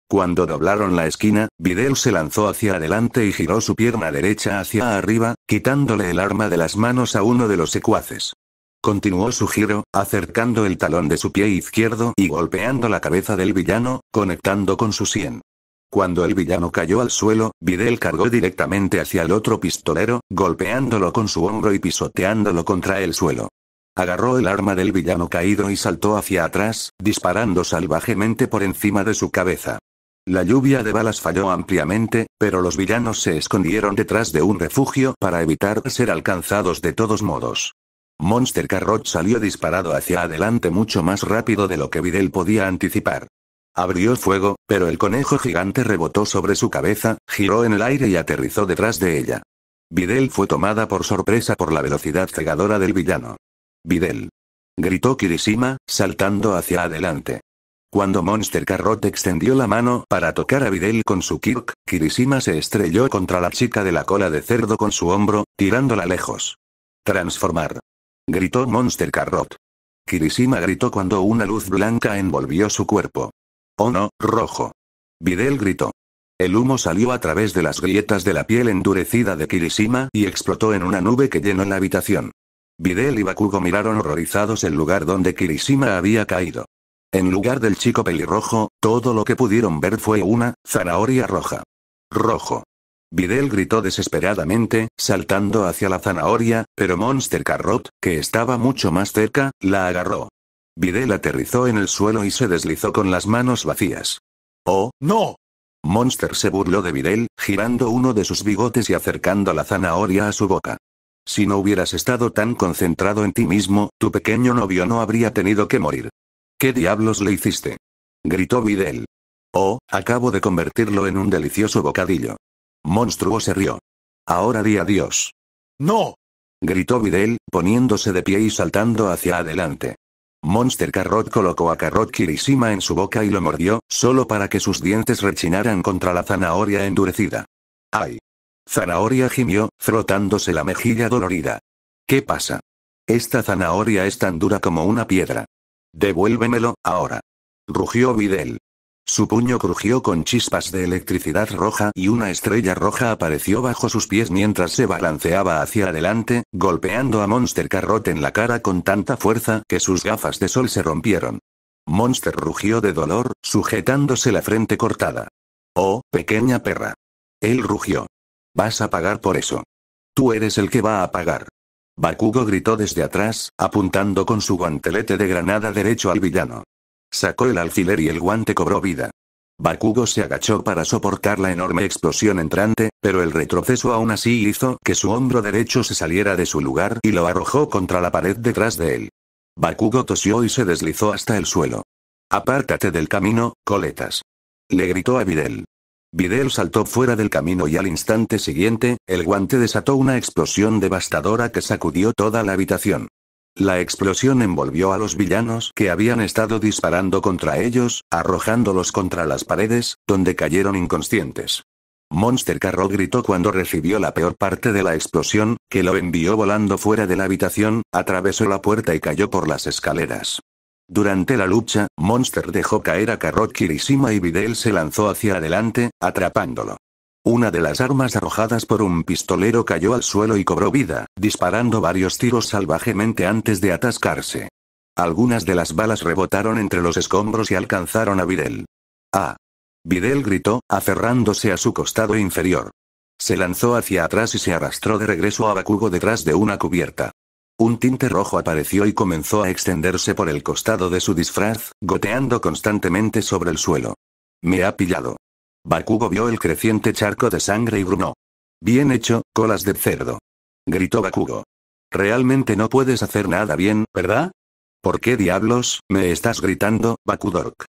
A: Cuando doblaron la esquina, Videl se lanzó hacia adelante y giró su pierna derecha hacia arriba, quitándole el arma de las manos a uno de los secuaces. Continuó su giro, acercando el talón de su pie izquierdo y golpeando la cabeza del villano, conectando con su sien. Cuando el villano cayó al suelo, Videl cargó directamente hacia el otro pistolero, golpeándolo con su hombro y pisoteándolo contra el suelo. Agarró el arma del villano caído y saltó hacia atrás, disparando salvajemente por encima de su cabeza. La lluvia de balas falló ampliamente, pero los villanos se escondieron detrás de un refugio para evitar ser alcanzados de todos modos. Monster Carrot salió disparado hacia adelante mucho más rápido de lo que Videl podía anticipar. Abrió fuego, pero el conejo gigante rebotó sobre su cabeza, giró en el aire y aterrizó detrás de ella. Videl fue tomada por sorpresa por la velocidad cegadora del villano. Videl. Gritó Kirishima, saltando hacia adelante. Cuando Monster Carrot extendió la mano para tocar a Videl con su kirk, Kirishima se estrelló contra la chica de la cola de cerdo con su hombro, tirándola lejos. Transformar. Gritó Monster Carrot. Kirishima gritó cuando una luz blanca envolvió su cuerpo. Oh no, rojo. Videl gritó. El humo salió a través de las grietas de la piel endurecida de Kirishima y explotó en una nube que llenó la habitación. Videl y Bakugo miraron horrorizados el lugar donde Kirishima había caído. En lugar del chico pelirrojo, todo lo que pudieron ver fue una zanahoria roja. Rojo. Videl gritó desesperadamente, saltando hacia la zanahoria, pero Monster Carrot, que estaba mucho más cerca, la agarró. Videl aterrizó en el suelo y se deslizó con las manos vacías. ¡Oh, no! Monster se burló de Videl, girando uno de sus bigotes y acercando la zanahoria a su boca. Si no hubieras estado tan concentrado en ti mismo, tu pequeño novio no habría tenido que morir. ¿Qué diablos le hiciste? gritó Videl. Oh, acabo de convertirlo en un delicioso bocadillo. Monstruo se rió. Ahora di adiós. ¡No! gritó Videl, poniéndose de pie y saltando hacia adelante. Monster Carrot colocó a Carrot Kirishima en su boca y lo mordió, solo para que sus dientes rechinaran contra la zanahoria endurecida. ¡Ay! Zanahoria gimió, frotándose la mejilla dolorida. ¿Qué pasa? Esta zanahoria es tan dura como una piedra. Devuélvemelo, ahora. Rugió Videl. Su puño crujió con chispas de electricidad roja y una estrella roja apareció bajo sus pies mientras se balanceaba hacia adelante, golpeando a Monster Carrot en la cara con tanta fuerza que sus gafas de sol se rompieron. Monster rugió de dolor, sujetándose la frente cortada. Oh, pequeña perra. Él rugió. Vas a pagar por eso. Tú eres el que va a pagar. Bakugo gritó desde atrás, apuntando con su guantelete de granada derecho al villano. Sacó el alfiler y el guante cobró vida. Bakugo se agachó para soportar la enorme explosión entrante, pero el retroceso aún así hizo que su hombro derecho se saliera de su lugar y lo arrojó contra la pared detrás de él. Bakugo tosió y se deslizó hasta el suelo. Apártate del camino, coletas. Le gritó a Videl. Videl saltó fuera del camino y al instante siguiente, el guante desató una explosión devastadora que sacudió toda la habitación. La explosión envolvió a los villanos que habían estado disparando contra ellos, arrojándolos contra las paredes, donde cayeron inconscientes. Monster Carroll gritó cuando recibió la peor parte de la explosión, que lo envió volando fuera de la habitación, atravesó la puerta y cayó por las escaleras. Durante la lucha, Monster dejó caer a Carrot Kirishima y Videl se lanzó hacia adelante, atrapándolo. Una de las armas arrojadas por un pistolero cayó al suelo y cobró vida, disparando varios tiros salvajemente antes de atascarse. Algunas de las balas rebotaron entre los escombros y alcanzaron a Videl. ¡Ah! Videl gritó, aferrándose a su costado inferior. Se lanzó hacia atrás y se arrastró de regreso a Bakugo detrás de una cubierta. Un tinte rojo apareció y comenzó a extenderse por el costado de su disfraz, goteando constantemente sobre el suelo. Me ha pillado. Bakugo vio el creciente charco de sangre y gruñó. Bien hecho, colas de cerdo. Gritó Bakugo. Realmente no puedes hacer nada bien, ¿verdad? ¿Por qué diablos, me estás gritando, Bakudork?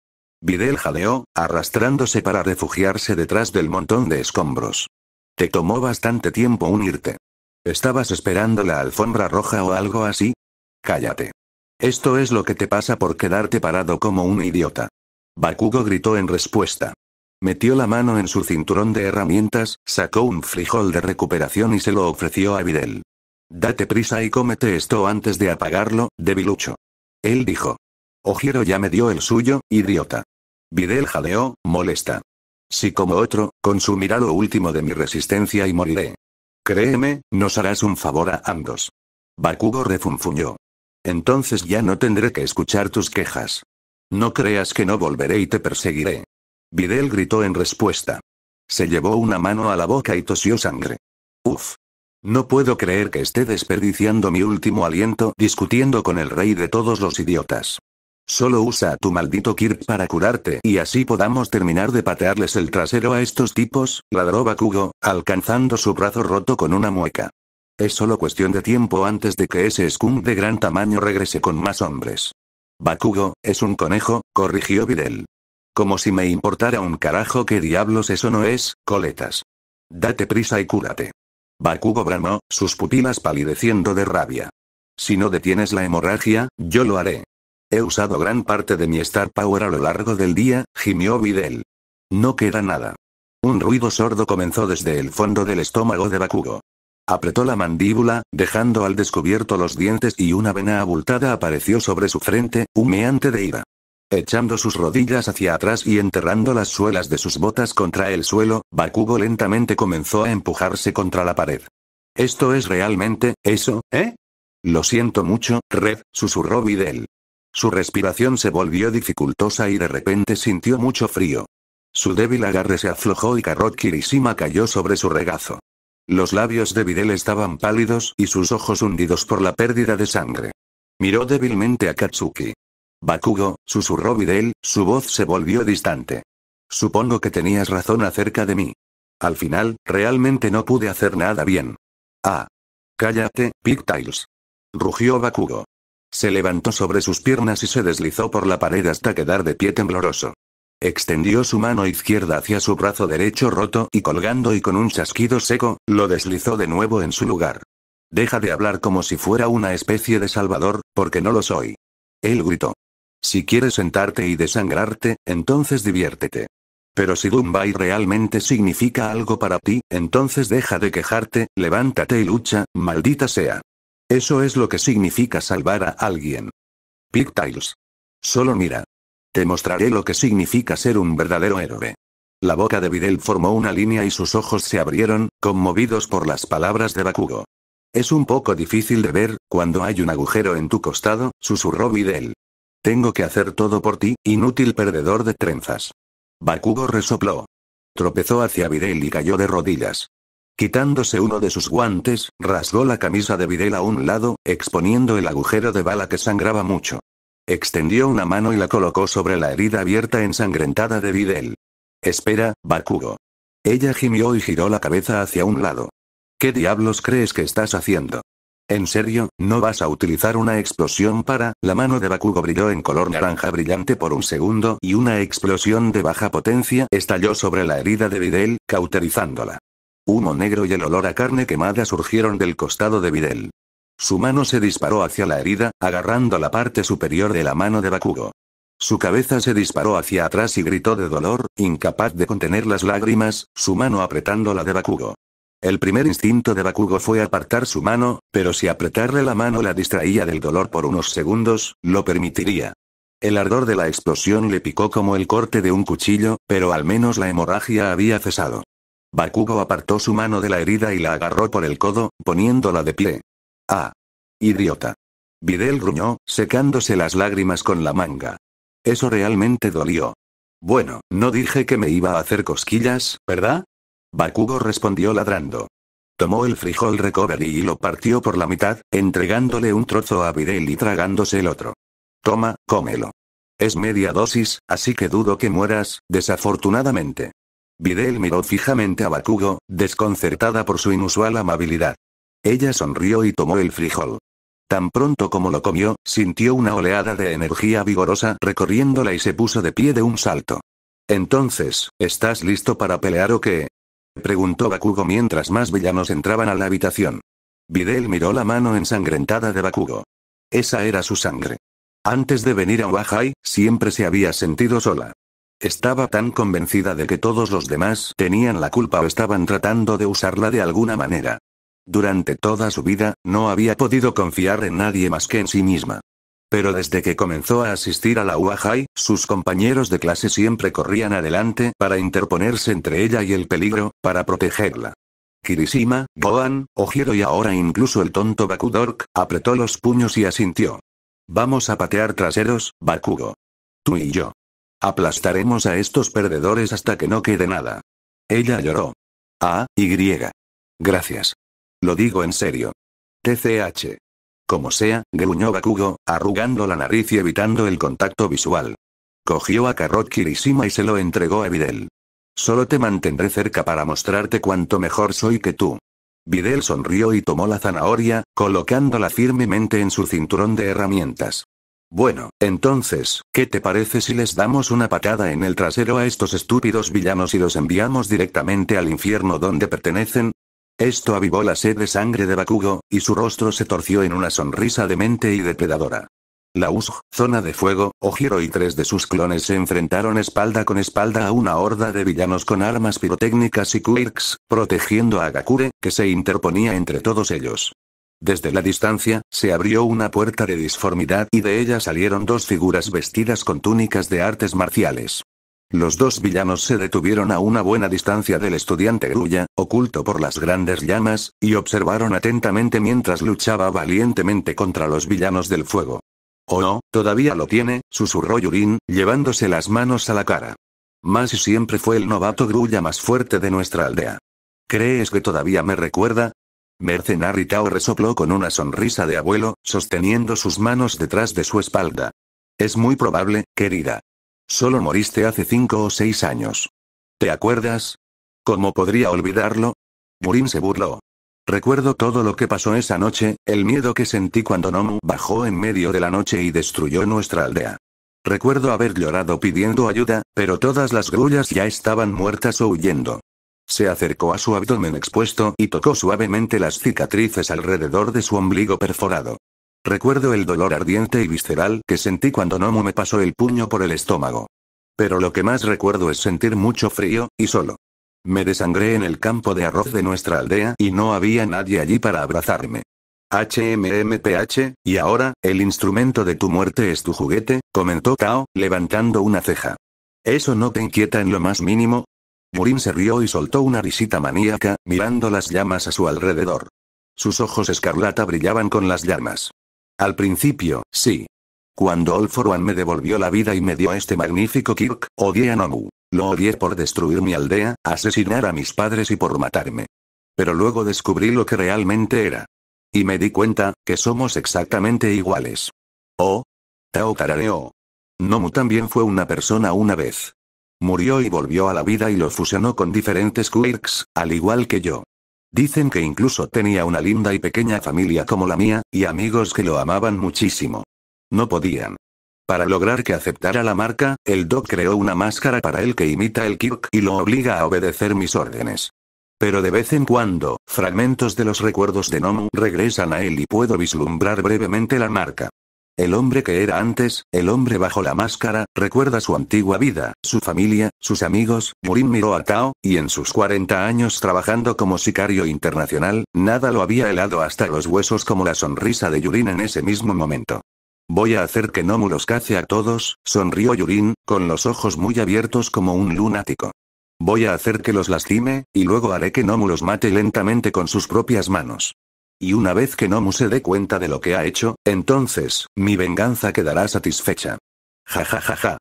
A: Videl jadeó, arrastrándose para refugiarse detrás del montón de escombros. Te tomó bastante tiempo unirte. ¿Estabas esperando la alfombra roja o algo así? Cállate. Esto es lo que te pasa por quedarte parado como un idiota. Bakugo gritó en respuesta. Metió la mano en su cinturón de herramientas, sacó un frijol de recuperación y se lo ofreció a Videl. Date prisa y cómete esto antes de apagarlo, debilucho. Él dijo. Ojiro ya me dio el suyo, idiota. Videl jaleó, molesta. Si como otro, consumirá lo último de mi resistencia y moriré. Créeme, nos harás un favor a ambos. Bakugo refunfuñó. Entonces ya no tendré que escuchar tus quejas. No creas que no volveré y te perseguiré. Videl gritó en respuesta. Se llevó una mano a la boca y tosió sangre. Uf. No puedo creer que esté desperdiciando mi último aliento discutiendo con el rey de todos los idiotas. Solo usa a tu maldito Kirk para curarte y así podamos terminar de patearles el trasero a estos tipos, ladró Bakugo, alcanzando su brazo roto con una mueca. Es solo cuestión de tiempo antes de que ese skunk de gran tamaño regrese con más hombres. Bakugo, es un conejo, corrigió Videl. Como si me importara un carajo qué diablos eso no es, coletas. Date prisa y cúrate. Bakugo bramó, sus pupilas palideciendo de rabia. Si no detienes la hemorragia, yo lo haré. He usado gran parte de mi Star Power a lo largo del día, gimió Videl. No queda nada. Un ruido sordo comenzó desde el fondo del estómago de Bakugo. Apretó la mandíbula, dejando al descubierto los dientes y una vena abultada apareció sobre su frente, humeante de ira. Echando sus rodillas hacia atrás y enterrando las suelas de sus botas contra el suelo, Bakugo lentamente comenzó a empujarse contra la pared. Esto es realmente, eso, ¿eh? Lo siento mucho, Red, susurró Videl. Su respiración se volvió dificultosa y de repente sintió mucho frío. Su débil agarre se aflojó y Carrot Kirishima cayó sobre su regazo. Los labios de Videl estaban pálidos y sus ojos hundidos por la pérdida de sangre. Miró débilmente a Katsuki. Bakugo, susurró Videl, su voz se volvió distante. Supongo que tenías razón acerca de mí. Al final, realmente no pude hacer nada bien. Ah. Cállate, Pigtails. Rugió Bakugo. Se levantó sobre sus piernas y se deslizó por la pared hasta quedar de pie tembloroso. Extendió su mano izquierda hacia su brazo derecho roto y colgando y con un chasquido seco, lo deslizó de nuevo en su lugar. Deja de hablar como si fuera una especie de salvador, porque no lo soy. Él gritó. Si quieres sentarte y desangrarte, entonces diviértete. Pero si Dumbai realmente significa algo para ti, entonces deja de quejarte, levántate y lucha, maldita sea. Eso es lo que significa salvar a alguien. Pigtails. Solo mira. Te mostraré lo que significa ser un verdadero héroe. La boca de Videl formó una línea y sus ojos se abrieron, conmovidos por las palabras de Bakugo. Es un poco difícil de ver, cuando hay un agujero en tu costado, susurró Videl. Tengo que hacer todo por ti, inútil perdedor de trenzas. Bakugo resopló. Tropezó hacia Videl y cayó de rodillas. Quitándose uno de sus guantes, rasgó la camisa de Videl a un lado, exponiendo el agujero de bala que sangraba mucho. Extendió una mano y la colocó sobre la herida abierta ensangrentada de Videl. Espera, Bakugo. Ella gimió y giró la cabeza hacia un lado. ¿Qué diablos crees que estás haciendo? En serio, ¿no vas a utilizar una explosión para...? La mano de Bakugo brilló en color naranja brillante por un segundo y una explosión de baja potencia estalló sobre la herida de Videl, cauterizándola. Humo negro y el olor a carne quemada surgieron del costado de Videl. Su mano se disparó hacia la herida, agarrando la parte superior de la mano de Bakugo. Su cabeza se disparó hacia atrás y gritó de dolor, incapaz de contener las lágrimas, su mano apretando la de Bakugo. El primer instinto de Bakugo fue apartar su mano, pero si apretarle la mano la distraía del dolor por unos segundos, lo permitiría. El ardor de la explosión le picó como el corte de un cuchillo, pero al menos la hemorragia había cesado. Bakugo apartó su mano de la herida y la agarró por el codo, poniéndola de pie. ¡Ah! ¡Idiota! Videl gruñó, secándose las lágrimas con la manga. Eso realmente dolió. Bueno, no dije que me iba a hacer cosquillas, ¿verdad? Bakugo respondió ladrando. Tomó el frijol recovery y lo partió por la mitad, entregándole un trozo a Videl y tragándose el otro. Toma, cómelo. Es media dosis, así que dudo que mueras, desafortunadamente. Videl miró fijamente a Bakugo, desconcertada por su inusual amabilidad. Ella sonrió y tomó el frijol. Tan pronto como lo comió, sintió una oleada de energía vigorosa recorriéndola y se puso de pie de un salto. Entonces, ¿estás listo para pelear o qué? Preguntó Bakugo mientras más villanos entraban a la habitación. Videl miró la mano ensangrentada de Bakugo. Esa era su sangre. Antes de venir a Wahai, siempre se había sentido sola. Estaba tan convencida de que todos los demás tenían la culpa o estaban tratando de usarla de alguna manera. Durante toda su vida, no había podido confiar en nadie más que en sí misma. Pero desde que comenzó a asistir a la UAHAI, sus compañeros de clase siempre corrían adelante para interponerse entre ella y el peligro, para protegerla. Kirishima, Gohan, Ojiro y ahora incluso el tonto Bakudork, apretó los puños y asintió. Vamos a patear traseros, Bakugo. Tú y yo. Aplastaremos a estos perdedores hasta que no quede nada. Ella lloró. Ah, y. Gracias. Lo digo en serio. TCH. Como sea, gruñó Bakugo, arrugando la nariz y evitando el contacto visual. Cogió a carrot Kirishima y se lo entregó a Videl. Solo te mantendré cerca para mostrarte cuánto mejor soy que tú. Videl sonrió y tomó la zanahoria, colocándola firmemente en su cinturón de herramientas. Bueno, entonces, ¿qué te parece si les damos una patada en el trasero a estos estúpidos villanos y los enviamos directamente al infierno donde pertenecen? Esto avivó la sed de sangre de Bakugo, y su rostro se torció en una sonrisa demente y depredadora. La USG, Zona de Fuego, Ojiro y tres de sus clones se enfrentaron espalda con espalda a una horda de villanos con armas pirotécnicas y quirks, protegiendo a Gakure, que se interponía entre todos ellos. Desde la distancia, se abrió una puerta de disformidad y de ella salieron dos figuras vestidas con túnicas de artes marciales. Los dos villanos se detuvieron a una buena distancia del estudiante Grulla, oculto por las grandes llamas, y observaron atentamente mientras luchaba valientemente contra los villanos del fuego. Oh todavía lo tiene, susurró Yurin, llevándose las manos a la cara. Más siempre fue el novato Grulla más fuerte de nuestra aldea. ¿Crees que todavía me recuerda? Mercenary Tao resopló con una sonrisa de abuelo, sosteniendo sus manos detrás de su espalda. Es muy probable, querida. Solo moriste hace cinco o seis años. ¿Te acuerdas? ¿Cómo podría olvidarlo? Burin se burló. Recuerdo todo lo que pasó esa noche, el miedo que sentí cuando Nomu bajó en medio de la noche y destruyó nuestra aldea. Recuerdo haber llorado pidiendo ayuda, pero todas las grullas ya estaban muertas o huyendo. Se acercó a su abdomen expuesto y tocó suavemente las cicatrices alrededor de su ombligo perforado. Recuerdo el dolor ardiente y visceral que sentí cuando Nomu me pasó el puño por el estómago. Pero lo que más recuerdo es sentir mucho frío, y solo. Me desangré en el campo de arroz de nuestra aldea y no había nadie allí para abrazarme. HMMPH, y ahora, el instrumento de tu muerte es tu juguete, comentó Kao, levantando una ceja. ¿Eso no te inquieta en lo más mínimo? Yurin se rió y soltó una risita maníaca, mirando las llamas a su alrededor. Sus ojos escarlata brillaban con las llamas. Al principio, sí. Cuando One me devolvió la vida y me dio este magnífico Kirk, odié a Nomu. Lo odié por destruir mi aldea, asesinar a mis padres y por matarme. Pero luego descubrí lo que realmente era. Y me di cuenta, que somos exactamente iguales. Oh. Tao Tarareo. Nomu también fue una persona una vez. Murió y volvió a la vida y lo fusionó con diferentes quirks, al igual que yo. Dicen que incluso tenía una linda y pequeña familia como la mía, y amigos que lo amaban muchísimo. No podían. Para lograr que aceptara la marca, el Doc creó una máscara para él que imita el Kirk y lo obliga a obedecer mis órdenes. Pero de vez en cuando, fragmentos de los recuerdos de Nomu regresan a él y puedo vislumbrar brevemente la marca. El hombre que era antes, el hombre bajo la máscara, recuerda su antigua vida, su familia, sus amigos. Murin miró a Tao, y en sus 40 años trabajando como sicario internacional, nada lo había helado hasta los huesos como la sonrisa de Yurin en ese mismo momento. Voy a hacer que no los cace a todos, sonrió Yurin, con los ojos muy abiertos como un lunático. Voy a hacer que los lastime, y luego haré que Nomu los mate lentamente con sus propias manos. Y una vez que Nomu se dé cuenta de lo que ha hecho, entonces, mi venganza quedará satisfecha. Ja ja ja ja.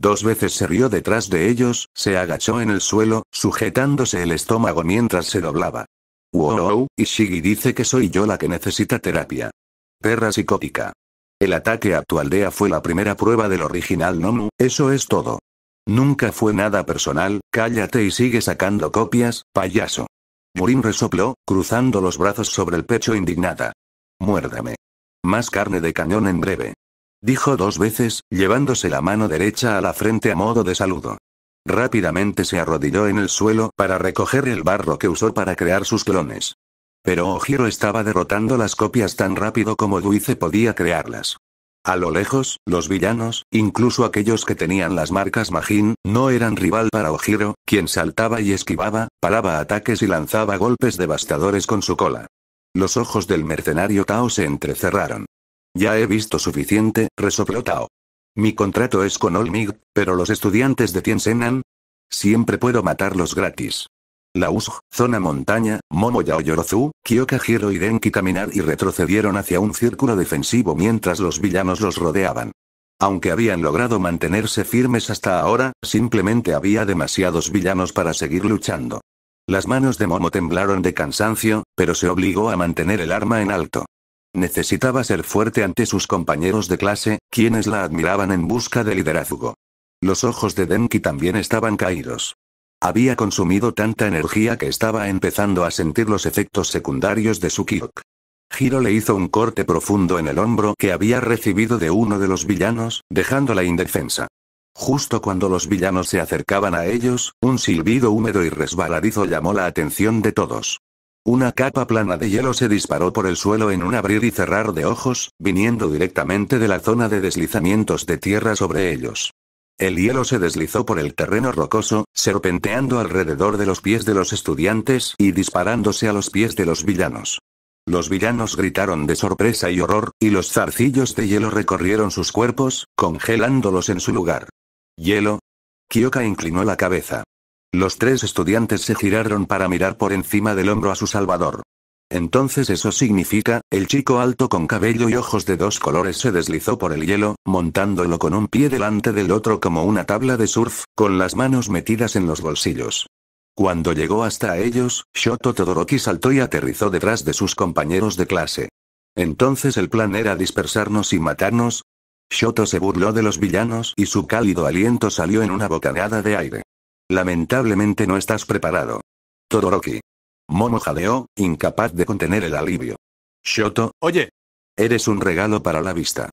A: Dos veces se rió detrás de ellos, se agachó en el suelo, sujetándose el estómago mientras se doblaba. Wow, Ishigi dice que soy yo la que necesita terapia. Perra psicótica. El ataque a tu aldea fue la primera prueba del original Nomu, eso es todo. Nunca fue nada personal, cállate y sigue sacando copias, payaso. Morin resopló, cruzando los brazos sobre el pecho indignada. Muérdame. Más carne de cañón en breve. Dijo dos veces, llevándose la mano derecha a la frente a modo de saludo. Rápidamente se arrodilló en el suelo para recoger el barro que usó para crear sus clones. Pero Ojiro estaba derrotando las copias tan rápido como Duice podía crearlas. A lo lejos, los villanos, incluso aquellos que tenían las marcas Majin, no eran rival para Ojiro, quien saltaba y esquivaba, paraba ataques y lanzaba golpes devastadores con su cola. Los ojos del mercenario Tao se entrecerraron. Ya he visto suficiente, resopló Tao. Mi contrato es con Olmig, pero los estudiantes de Senan? Siempre puedo matarlos gratis. La Lausg, zona montaña, Momoya Kyoka, Kyokajiro y Denki caminar y retrocedieron hacia un círculo defensivo mientras los villanos los rodeaban. Aunque habían logrado mantenerse firmes hasta ahora, simplemente había demasiados villanos para seguir luchando. Las manos de Momo temblaron de cansancio, pero se obligó a mantener el arma en alto. Necesitaba ser fuerte ante sus compañeros de clase, quienes la admiraban en busca de liderazgo. Los ojos de Denki también estaban caídos. Había consumido tanta energía que estaba empezando a sentir los efectos secundarios de su Kirk. Giro le hizo un corte profundo en el hombro que había recibido de uno de los villanos, dejándola indefensa. Justo cuando los villanos se acercaban a ellos, un silbido húmedo y resbaladizo llamó la atención de todos. Una capa plana de hielo se disparó por el suelo en un abrir y cerrar de ojos, viniendo directamente de la zona de deslizamientos de tierra sobre ellos. El hielo se deslizó por el terreno rocoso, serpenteando alrededor de los pies de los estudiantes y disparándose a los pies de los villanos. Los villanos gritaron de sorpresa y horror, y los zarcillos de hielo recorrieron sus cuerpos, congelándolos en su lugar. ¿Hielo? Kyoka inclinó la cabeza. Los tres estudiantes se giraron para mirar por encima del hombro a su salvador. Entonces eso significa, el chico alto con cabello y ojos de dos colores se deslizó por el hielo, montándolo con un pie delante del otro como una tabla de surf, con las manos metidas en los bolsillos. Cuando llegó hasta ellos, Shoto Todoroki saltó y aterrizó detrás de sus compañeros de clase. Entonces el plan era dispersarnos y matarnos. Shoto se burló de los villanos y su cálido aliento salió en una bocanada de aire. Lamentablemente no estás preparado. Todoroki. Momo jadeó, incapaz de contener el alivio. Shoto, oye. Eres un regalo para la vista.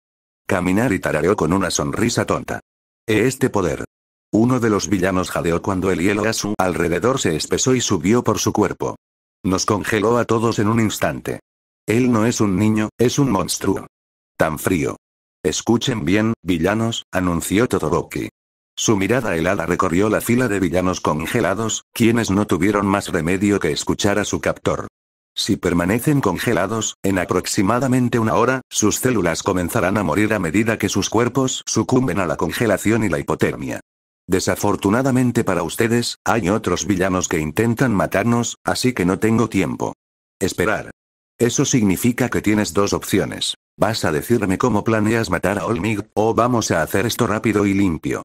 A: Caminar y tarareó con una sonrisa tonta. He este poder. Uno de los villanos jadeó cuando el hielo a su alrededor se espesó y subió por su cuerpo. Nos congeló a todos en un instante. Él no es un niño, es un monstruo. Tan frío. Escuchen bien, villanos, anunció Todoroki. Su mirada helada recorrió la fila de villanos congelados, quienes no tuvieron más remedio que escuchar a su captor. Si permanecen congelados, en aproximadamente una hora, sus células comenzarán a morir a medida que sus cuerpos sucumben a la congelación y la hipotermia. Desafortunadamente para ustedes, hay otros villanos que intentan matarnos, así que no tengo tiempo. Esperar. Eso significa que tienes dos opciones. Vas a decirme cómo planeas matar a Olmig, o vamos a hacer esto rápido y limpio.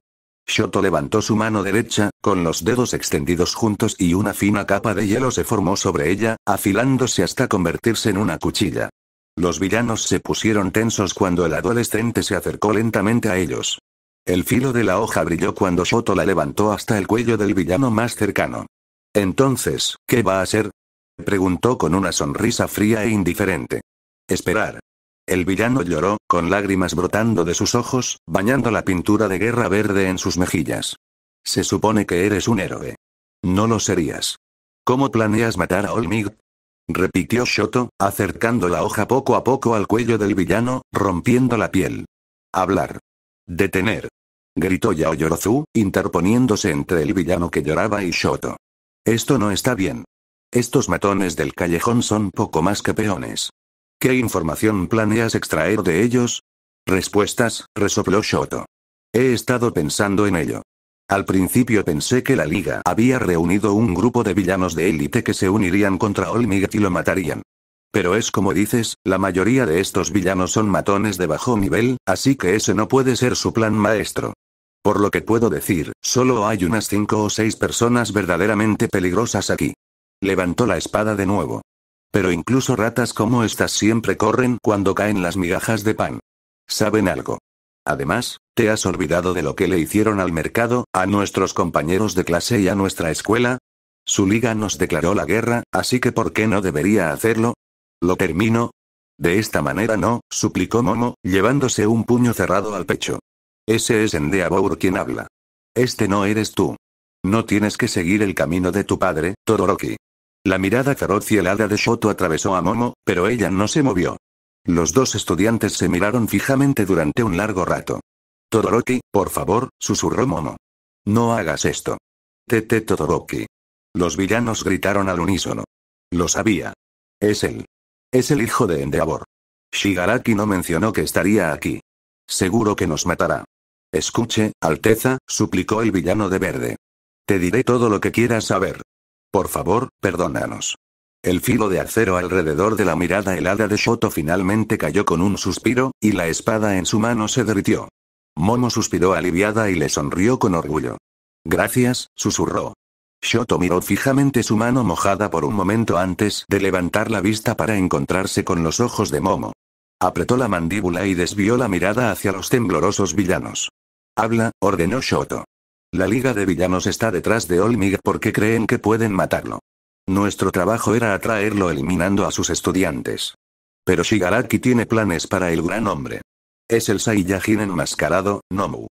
A: Shoto levantó su mano derecha, con los dedos extendidos juntos y una fina capa de hielo se formó sobre ella, afilándose hasta convertirse en una cuchilla. Los villanos se pusieron tensos cuando el adolescente se acercó lentamente a ellos. El filo de la hoja brilló cuando Shoto la levantó hasta el cuello del villano más cercano. Entonces, ¿qué va a hacer? preguntó con una sonrisa fría e indiferente. Esperar. El villano lloró, con lágrimas brotando de sus ojos, bañando la pintura de guerra verde en sus mejillas. Se supone que eres un héroe. No lo serías. ¿Cómo planeas matar a Olmig? repitió Shoto, acercando la hoja poco a poco al cuello del villano, rompiendo la piel. Hablar. Detener. Gritó Yao Yorozu, interponiéndose entre el villano que lloraba y Shoto. Esto no está bien. Estos matones del callejón son poco más que peones. ¿Qué información planeas extraer de ellos? Respuestas, resopló Shoto. He estado pensando en ello. Al principio pensé que la Liga había reunido un grupo de villanos de élite que se unirían contra Olmiget y lo matarían. Pero es como dices, la mayoría de estos villanos son matones de bajo nivel, así que ese no puede ser su plan maestro. Por lo que puedo decir, solo hay unas cinco o seis personas verdaderamente peligrosas aquí. Levantó la espada de nuevo. Pero incluso ratas como estas siempre corren cuando caen las migajas de pan. Saben algo. Además, ¿te has olvidado de lo que le hicieron al mercado, a nuestros compañeros de clase y a nuestra escuela? Su liga nos declaró la guerra, así que ¿por qué no debería hacerlo? Lo termino, de esta manera no, suplicó Momo, llevándose un puño cerrado al pecho. Ese es Endeavour quien habla. Este no eres tú. No tienes que seguir el camino de tu padre, Todoroki. La mirada feroz y helada de Shoto atravesó a Momo, pero ella no se movió. Los dos estudiantes se miraron fijamente durante un largo rato. Todoroki, por favor, susurró Momo. No hagas esto. Tete Todoroki. Los villanos gritaron al unísono. Lo sabía. Es él. Es el hijo de Endeavor. Shigaraki no mencionó que estaría aquí. Seguro que nos matará. Escuche, Alteza, suplicó el villano de verde. Te diré todo lo que quieras saber. Por favor, perdónanos. El filo de acero alrededor de la mirada helada de Shoto finalmente cayó con un suspiro, y la espada en su mano se derritió. Momo suspiró aliviada y le sonrió con orgullo. Gracias, susurró. Shoto miró fijamente su mano mojada por un momento antes de levantar la vista para encontrarse con los ojos de Momo. Apretó la mandíbula y desvió la mirada hacia los temblorosos villanos. Habla, ordenó Shoto. La Liga de Villanos está detrás de Olmig porque creen que pueden matarlo. Nuestro trabajo era atraerlo eliminando a sus estudiantes. Pero Shigaraki tiene planes para el gran hombre. Es el Saiyajin enmascarado, Nomu.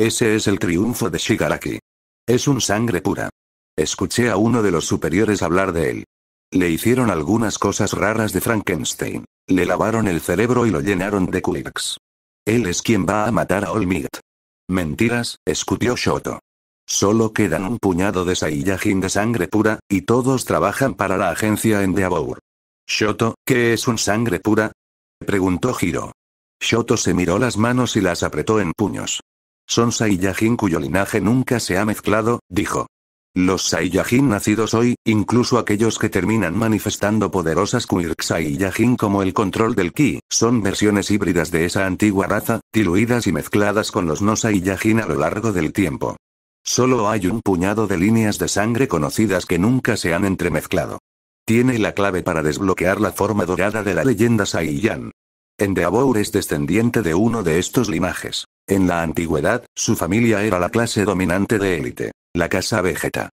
A: Ese es el triunfo de Shigaraki. Es un sangre pura. Escuché a uno de los superiores hablar de él. Le hicieron algunas cosas raras de Frankenstein. Le lavaron el cerebro y lo llenaron de quirks. Él es quien va a matar a Olmig. Mentiras, escupió Shoto. Solo quedan un puñado de Saiyajin de sangre pura, y todos trabajan para la agencia en Deabour. Shoto, ¿qué es un sangre pura? Preguntó Hiro. Shoto se miró las manos y las apretó en puños. Son Saiyajin cuyo linaje nunca se ha mezclado, dijo. Los Saiyajin nacidos hoy, incluso aquellos que terminan manifestando poderosas Quirk Saiyajin como el control del Ki, son versiones híbridas de esa antigua raza, diluidas y mezcladas con los no Saiyajin a lo largo del tiempo. Solo hay un puñado de líneas de sangre conocidas que nunca se han entremezclado. Tiene la clave para desbloquear la forma dorada de la leyenda Saiyan. Endeavour es descendiente de uno de estos linajes. En la antigüedad, su familia era la clase dominante de élite, la casa Vegeta.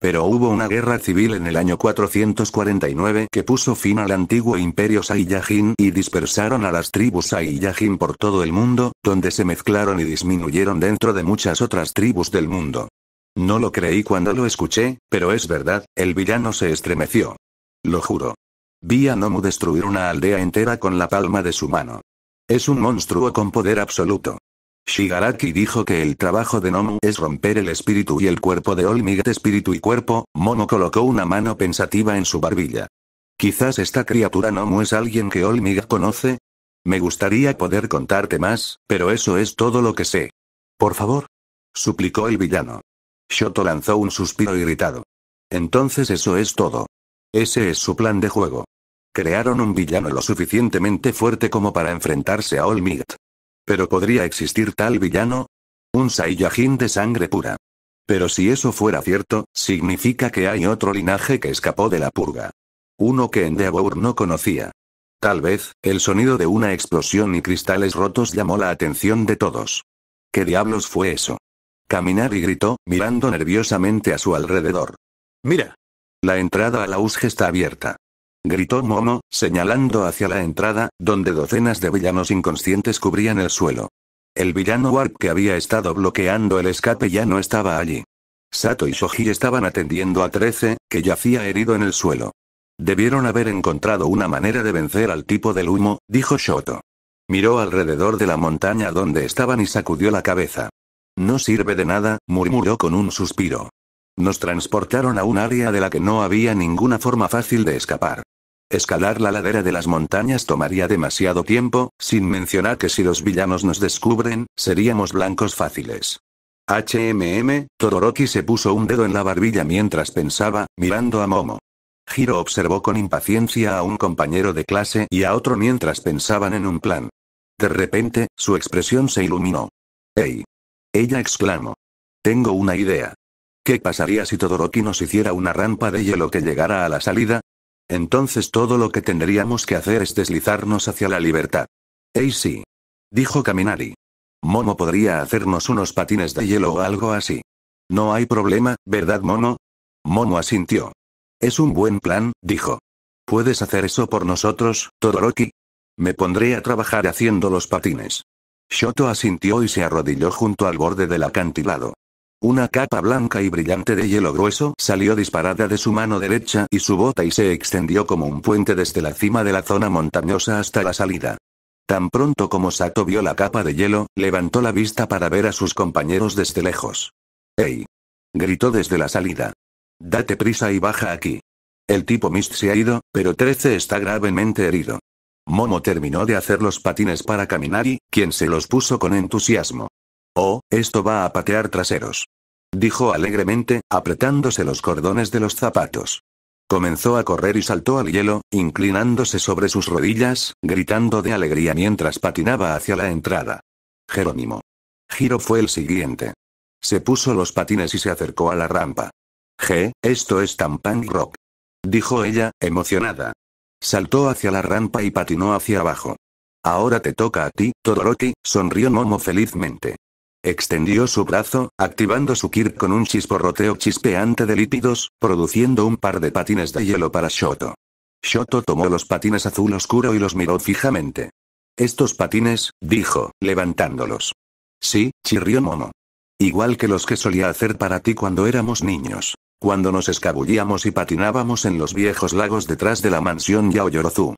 A: Pero hubo una guerra civil en el año 449 que puso fin al antiguo imperio Saiyajin y dispersaron a las tribus Saiyajin por todo el mundo, donde se mezclaron y disminuyeron dentro de muchas otras tribus del mundo. No lo creí cuando lo escuché, pero es verdad, el villano se estremeció. Lo juro. Vi a Nomu destruir una aldea entera con la palma de su mano. Es un monstruo con poder absoluto. Shigaraki dijo que el trabajo de Nomu es romper el espíritu y el cuerpo de Olmigat espíritu y cuerpo, Mono colocó una mano pensativa en su barbilla. Quizás esta criatura Nomu es alguien que Olmigat conoce. Me gustaría poder contarte más, pero eso es todo lo que sé. Por favor. Suplicó el villano. Shoto lanzó un suspiro irritado. Entonces eso es todo. Ese es su plan de juego. Crearon un villano lo suficientemente fuerte como para enfrentarse a Olmigat. ¿Pero podría existir tal villano? Un Saiyajin de sangre pura. Pero si eso fuera cierto, significa que hay otro linaje que escapó de la purga. Uno que Endeavour no conocía. Tal vez, el sonido de una explosión y cristales rotos llamó la atención de todos. ¿Qué diablos fue eso? Caminar y gritó, mirando nerviosamente a su alrededor. ¡Mira! La entrada a la USG está abierta gritó Momo, señalando hacia la entrada, donde docenas de villanos inconscientes cubrían el suelo. El villano Warp que había estado bloqueando el escape ya no estaba allí. Sato y Shoji estaban atendiendo a Trece, que yacía herido en el suelo. Debieron haber encontrado una manera de vencer al tipo del humo, dijo Shoto. Miró alrededor de la montaña donde estaban y sacudió la cabeza. No sirve de nada, murmuró con un suspiro. Nos transportaron a un área de la que no había ninguna forma fácil de escapar. Escalar la ladera de las montañas tomaría demasiado tiempo, sin mencionar que si los villanos nos descubren, seríamos blancos fáciles. HMM, Todoroki se puso un dedo en la barbilla mientras pensaba, mirando a Momo. Hiro observó con impaciencia a un compañero de clase y a otro mientras pensaban en un plan. De repente, su expresión se iluminó. ¡Ey! Ella exclamó. Tengo una idea. ¿Qué pasaría si Todoroki nos hiciera una rampa de hielo que llegara a la salida? Entonces todo lo que tendríamos que hacer es deslizarnos hacia la libertad. Ey sí. Dijo Kaminari. Momo podría hacernos unos patines de hielo o algo así. No hay problema, ¿verdad, Mono? Momo asintió. Es un buen plan, dijo. ¿Puedes hacer eso por nosotros, Todoroki? Me pondré a trabajar haciendo los patines. Shoto asintió y se arrodilló junto al borde del acantilado. Una capa blanca y brillante de hielo grueso salió disparada de su mano derecha y su bota y se extendió como un puente desde la cima de la zona montañosa hasta la salida. Tan pronto como Sato vio la capa de hielo, levantó la vista para ver a sus compañeros desde lejos. ¡Ey! gritó desde la salida. Date prisa y baja aquí. El tipo Mist se ha ido, pero 13 está gravemente herido. Momo terminó de hacer los patines para caminar y, quien se los puso con entusiasmo. Oh, esto va a patear traseros. Dijo alegremente, apretándose los cordones de los zapatos. Comenzó a correr y saltó al hielo, inclinándose sobre sus rodillas, gritando de alegría mientras patinaba hacia la entrada. Jerónimo. Giro fue el siguiente. Se puso los patines y se acercó a la rampa. G, esto es tan punk rock. Dijo ella, emocionada. Saltó hacia la rampa y patinó hacia abajo. Ahora te toca a ti, Todoroki, sonrió Momo felizmente. Extendió su brazo, activando su Kirk con un chisporroteo chispeante de lípidos, produciendo un par de patines de hielo para Shoto. Shoto tomó los patines azul oscuro y los miró fijamente. Estos patines, dijo, levantándolos. Sí, chirrió Momo. Igual que los que solía hacer para ti cuando éramos niños. Cuando nos escabullíamos y patinábamos en los viejos lagos detrás de la mansión Yaoyorozu.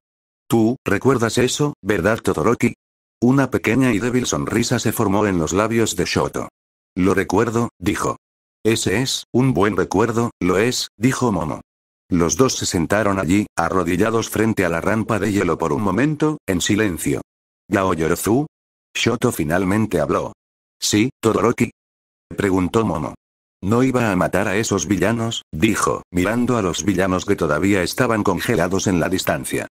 A: Tú, ¿recuerdas eso, verdad Todoroki? Una pequeña y débil sonrisa se formó en los labios de Shoto. Lo recuerdo, dijo. Ese es, un buen recuerdo, lo es, dijo Momo. Los dos se sentaron allí, arrodillados frente a la rampa de hielo por un momento, en silencio. ¿Yao Shoto finalmente habló. Sí, Todoroki. Preguntó Momo. No iba a matar a esos villanos, dijo, mirando a los villanos que todavía estaban congelados en la distancia.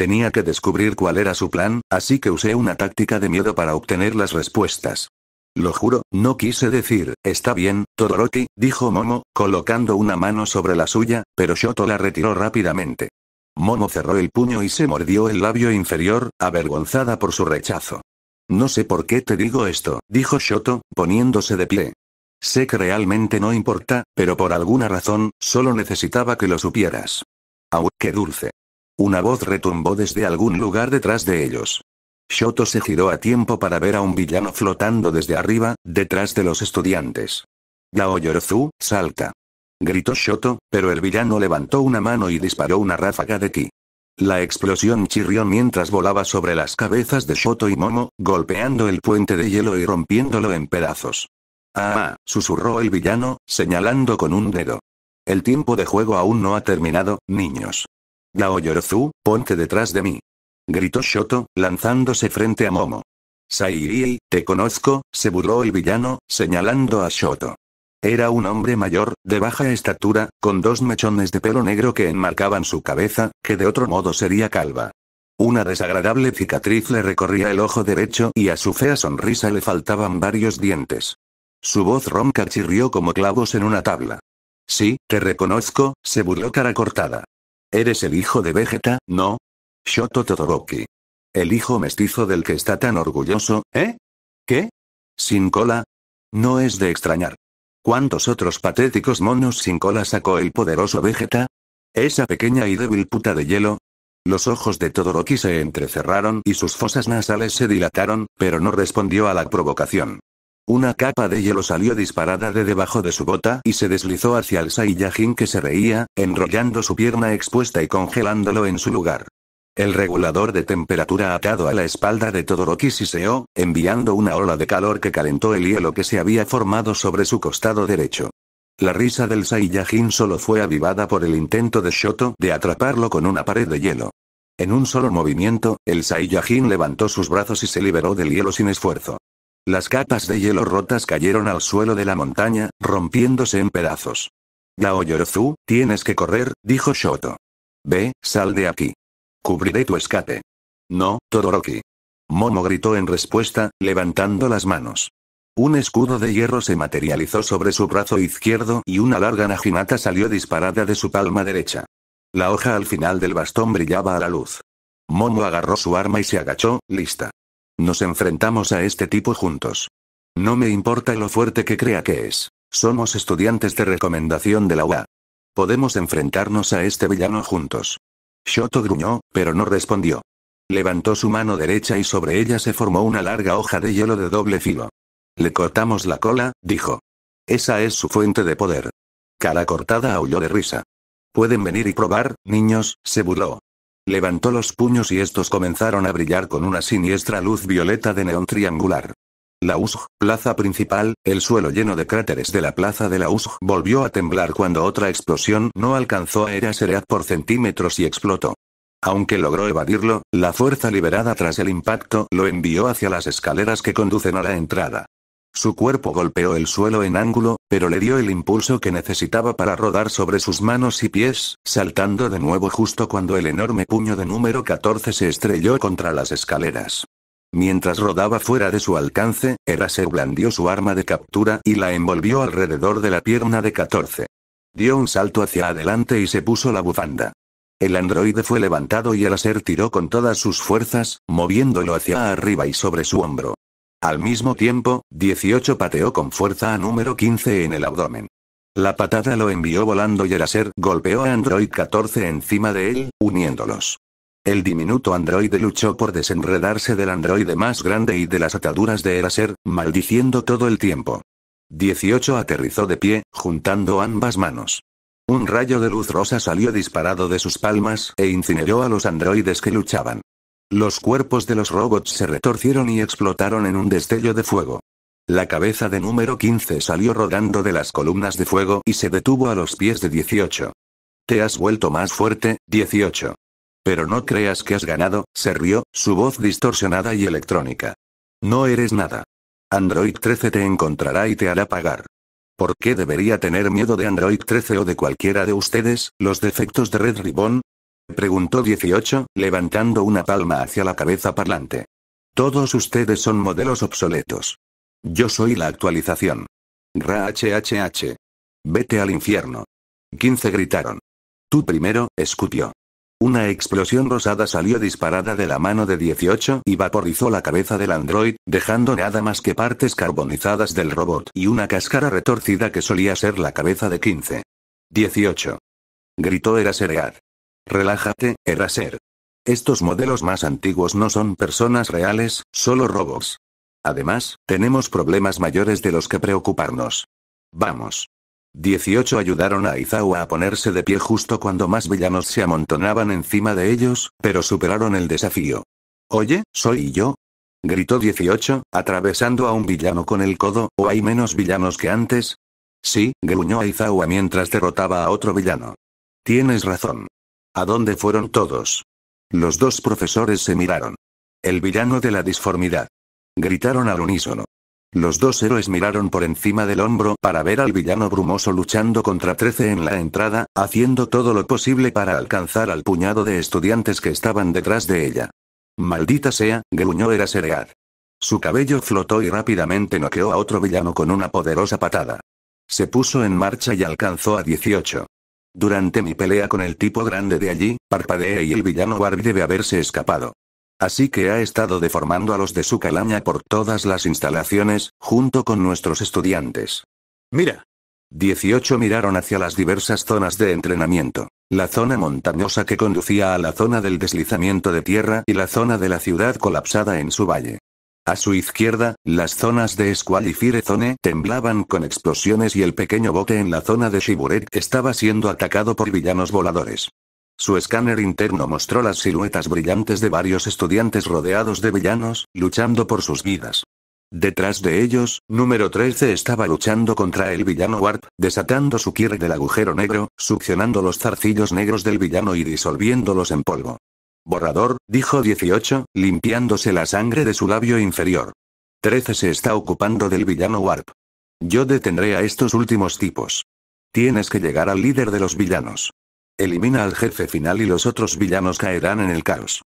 A: Tenía que descubrir cuál era su plan, así que usé una táctica de miedo para obtener las respuestas. Lo juro, no quise decir, está bien, Todoroki, dijo Momo, colocando una mano sobre la suya, pero Shoto la retiró rápidamente. Momo cerró el puño y se mordió el labio inferior, avergonzada por su rechazo. No sé por qué te digo esto, dijo Shoto, poniéndose de pie. Sé que realmente no importa, pero por alguna razón, solo necesitaba que lo supieras. Au, qué dulce. Una voz retumbó desde algún lugar detrás de ellos. Shoto se giró a tiempo para ver a un villano flotando desde arriba, detrás de los estudiantes. Yaoyorozu, salta. Gritó Shoto, pero el villano levantó una mano y disparó una ráfaga de ki. La explosión chirrió mientras volaba sobre las cabezas de Shoto y Momo, golpeando el puente de hielo y rompiéndolo en pedazos. Ah, ah susurró el villano, señalando con un dedo. El tiempo de juego aún no ha terminado, niños. Yorozu, ponte detrás de mí. Gritó Shoto, lanzándose frente a Momo. Sairi, te conozco, se burló el villano, señalando a Shoto. Era un hombre mayor, de baja estatura, con dos mechones de pelo negro que enmarcaban su cabeza, que de otro modo sería calva. Una desagradable cicatriz le recorría el ojo derecho y a su fea sonrisa le faltaban varios dientes. Su voz ronca chirrió como clavos en una tabla. Sí, te reconozco, se burló cara cortada. Eres el hijo de Vegeta, ¿no? Shoto Todoroki. El hijo mestizo del que está tan orgulloso, ¿eh? ¿Qué? ¿Sin cola? No es de extrañar. ¿Cuántos otros patéticos monos sin cola sacó el poderoso Vegeta? Esa pequeña y débil puta de hielo, los ojos de Todoroki se entrecerraron y sus fosas nasales se dilataron, pero no respondió a la provocación. Una capa de hielo salió disparada de debajo de su bota y se deslizó hacia el Saiyajin que se reía, enrollando su pierna expuesta y congelándolo en su lugar. El regulador de temperatura atado a la espalda de Todoroki siseó, enviando una ola de calor que calentó el hielo que se había formado sobre su costado derecho. La risa del Saiyajin solo fue avivada por el intento de Shoto de atraparlo con una pared de hielo. En un solo movimiento, el Saiyajin levantó sus brazos y se liberó del hielo sin esfuerzo. Las capas de hielo rotas cayeron al suelo de la montaña, rompiéndose en pedazos. Gao tienes que correr, dijo Shoto. Ve, sal de aquí. Cubriré tu escape. No, Todoroki. Momo gritó en respuesta, levantando las manos. Un escudo de hierro se materializó sobre su brazo izquierdo y una larga najinata salió disparada de su palma derecha. La hoja al final del bastón brillaba a la luz. Momo agarró su arma y se agachó, lista. Nos enfrentamos a este tipo juntos. No me importa lo fuerte que crea que es. Somos estudiantes de recomendación de la UA. Podemos enfrentarnos a este villano juntos. Shoto gruñó, pero no respondió. Levantó su mano derecha y sobre ella se formó una larga hoja de hielo de doble filo. Le cortamos la cola, dijo. Esa es su fuente de poder. Cara cortada aulló de risa. Pueden venir y probar, niños, se burló. Levantó los puños y estos comenzaron a brillar con una siniestra luz violeta de neón triangular. La USG, plaza principal, el suelo lleno de cráteres de la plaza de la USG volvió a temblar cuando otra explosión no alcanzó a Era por centímetros y explotó. Aunque logró evadirlo, la fuerza liberada tras el impacto lo envió hacia las escaleras que conducen a la entrada. Su cuerpo golpeó el suelo en ángulo, pero le dio el impulso que necesitaba para rodar sobre sus manos y pies, saltando de nuevo justo cuando el enorme puño de número 14 se estrelló contra las escaleras. Mientras rodaba fuera de su alcance, Eraser blandió su arma de captura y la envolvió alrededor de la pierna de 14. Dio un salto hacia adelante y se puso la bufanda. El androide fue levantado y Eraser tiró con todas sus fuerzas, moviéndolo hacia arriba y sobre su hombro. Al mismo tiempo, 18 pateó con fuerza a número 15 en el abdomen. La patada lo envió volando y Eraser golpeó a Android 14 encima de él, uniéndolos. El diminuto androide luchó por desenredarse del androide más grande y de las ataduras de Eraser, maldiciendo todo el tiempo. 18 aterrizó de pie, juntando ambas manos. Un rayo de luz rosa salió disparado de sus palmas e incineró a los androides que luchaban. Los cuerpos de los robots se retorcieron y explotaron en un destello de fuego. La cabeza de número 15 salió rodando de las columnas de fuego y se detuvo a los pies de 18. Te has vuelto más fuerte, 18. Pero no creas que has ganado, se rió, su voz distorsionada y electrónica. No eres nada. Android 13 te encontrará y te hará pagar. ¿Por qué debería tener miedo de Android 13 o de cualquiera de ustedes, los defectos de Red Ribbon? preguntó 18, levantando una palma hacia la cabeza parlante. Todos ustedes son modelos obsoletos. Yo soy la actualización. Ra HHH. Vete al infierno. 15 gritaron. Tú primero, escupió. Una explosión rosada salió disparada de la mano de 18 y vaporizó la cabeza del android, dejando nada más que partes carbonizadas del robot y una cáscara retorcida que solía ser la cabeza de 15. 18. Gritó Eraseread. Relájate, Eraser. Estos modelos más antiguos no son personas reales, solo robots. Además, tenemos problemas mayores de los que preocuparnos. Vamos. 18 ayudaron a Izawa a ponerse de pie justo cuando más villanos se amontonaban encima de ellos, pero superaron el desafío. Oye, ¿soy yo? Gritó 18, atravesando a un villano con el codo, ¿o hay menos villanos que antes? Sí, gruñó Aizawa mientras derrotaba a otro villano. Tienes razón. ¿A dónde fueron todos? Los dos profesores se miraron. El villano de la disformidad. Gritaron al unísono. Los dos héroes miraron por encima del hombro para ver al villano brumoso luchando contra Trece en la entrada, haciendo todo lo posible para alcanzar al puñado de estudiantes que estaban detrás de ella. Maldita sea, gruñó era Seread. Su cabello flotó y rápidamente noqueó a otro villano con una poderosa patada. Se puso en marcha y alcanzó a 18. Durante mi pelea con el tipo grande de allí, parpadeé y el villano Warg debe haberse escapado. Así que ha estado deformando a los de su calaña por todas las instalaciones, junto con nuestros estudiantes. Mira. 18 miraron hacia las diversas zonas de entrenamiento. La zona montañosa que conducía a la zona del deslizamiento de tierra y la zona de la ciudad colapsada en su valle. A su izquierda, las zonas de Squall y Zone temblaban con explosiones y el pequeño bote en la zona de Shiburet estaba siendo atacado por villanos voladores. Su escáner interno mostró las siluetas brillantes de varios estudiantes rodeados de villanos, luchando por sus vidas. Detrás de ellos, número 13 estaba luchando contra el villano Warp, desatando su quire del agujero negro, succionando los zarcillos negros del villano y disolviéndolos en polvo. Borrador, dijo 18, limpiándose la sangre de su labio inferior. 13 se está ocupando del villano Warp. Yo detendré a estos últimos tipos. Tienes que llegar al líder de los villanos. Elimina al jefe final y los otros villanos caerán en el caos.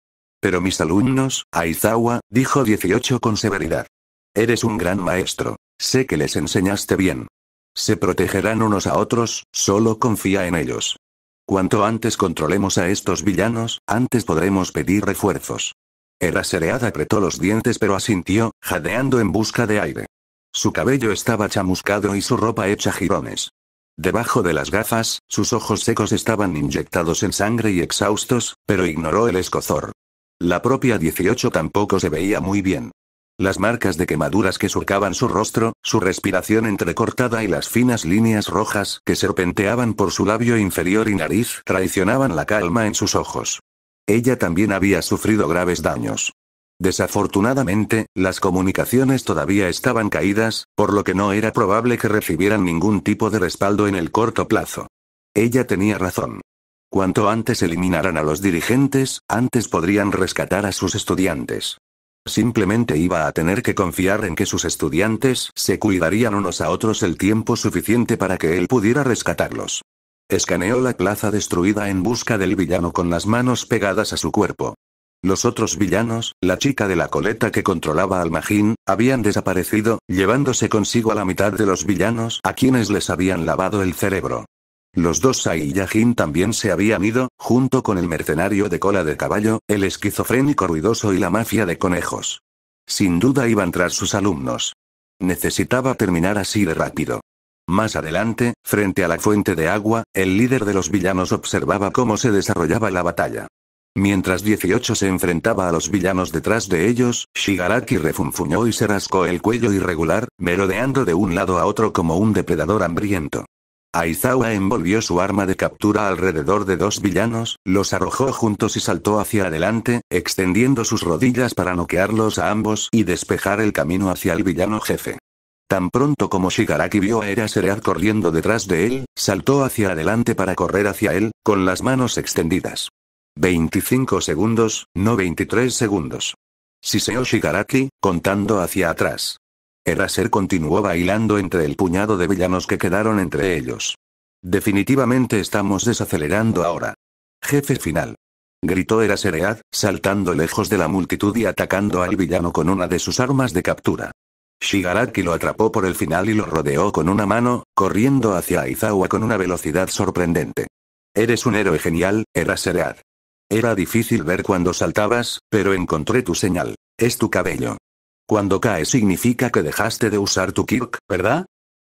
A: Pero mis alumnos, Aizawa, dijo 18 con severidad. Eres un gran maestro. Sé que les enseñaste bien. Se protegerán unos a otros, solo confía en ellos. Cuanto antes controlemos a estos villanos, antes podremos pedir refuerzos. Era Sereada, apretó los dientes pero asintió, jadeando en busca de aire. Su cabello estaba chamuscado y su ropa hecha jirones. Debajo de las gafas, sus ojos secos estaban inyectados en sangre y exhaustos, pero ignoró el escozor. La propia 18 tampoco se veía muy bien. Las marcas de quemaduras que surcaban su rostro, su respiración entrecortada y las finas líneas rojas que serpenteaban por su labio inferior y nariz traicionaban la calma en sus ojos. Ella también había sufrido graves daños. Desafortunadamente, las comunicaciones todavía estaban caídas, por lo que no era probable que recibieran ningún tipo de respaldo en el corto plazo. Ella tenía razón. Cuanto antes eliminaran a los dirigentes, antes podrían rescatar a sus estudiantes. Simplemente iba a tener que confiar en que sus estudiantes se cuidarían unos a otros el tiempo suficiente para que él pudiera rescatarlos. Escaneó la plaza destruida en busca del villano con las manos pegadas a su cuerpo. Los otros villanos, la chica de la coleta que controlaba al Magín, habían desaparecido, llevándose consigo a la mitad de los villanos a quienes les habían lavado el cerebro. Los dos Yajin también se habían ido, junto con el mercenario de cola de caballo, el esquizofrénico ruidoso y la mafia de conejos. Sin duda iban tras sus alumnos. Necesitaba terminar así de rápido. Más adelante, frente a la fuente de agua, el líder de los villanos observaba cómo se desarrollaba la batalla. Mientras 18 se enfrentaba a los villanos detrás de ellos, Shigaraki refunfuñó y se rascó el cuello irregular, merodeando de un lado a otro como un depredador hambriento. Aizawa envolvió su arma de captura alrededor de dos villanos, los arrojó juntos y saltó hacia adelante, extendiendo sus rodillas para noquearlos a ambos y despejar el camino hacia el villano jefe. Tan pronto como Shigaraki vio a Era corriendo detrás de él, saltó hacia adelante para correr hacia él, con las manos extendidas. 25 segundos, no 23 segundos. Siseo Shigaraki, contando hacia atrás. Eraser continuó bailando entre el puñado de villanos que quedaron entre ellos. Definitivamente estamos desacelerando ahora. Jefe final. Gritó Ead, saltando lejos de la multitud y atacando al villano con una de sus armas de captura. Shigaraki lo atrapó por el final y lo rodeó con una mano, corriendo hacia Aizawa con una velocidad sorprendente. Eres un héroe genial, Ead. Era difícil ver cuando saltabas, pero encontré tu señal. Es tu cabello. Cuando cae significa que dejaste de usar tu kirk, ¿verdad?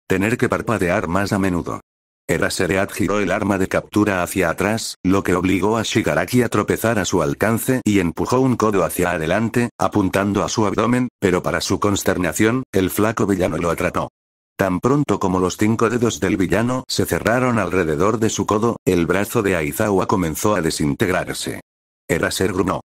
A: Tener que parpadear más a menudo. Erasereat giró el arma de captura hacia atrás, lo que obligó a Shigaraki a tropezar a su alcance y empujó un codo hacia adelante, apuntando a su abdomen, pero para su consternación, el flaco villano lo atrapó. Tan pronto como los cinco dedos del villano se cerraron alrededor de su codo, el brazo de Aizawa comenzó a desintegrarse. Eraser grunó.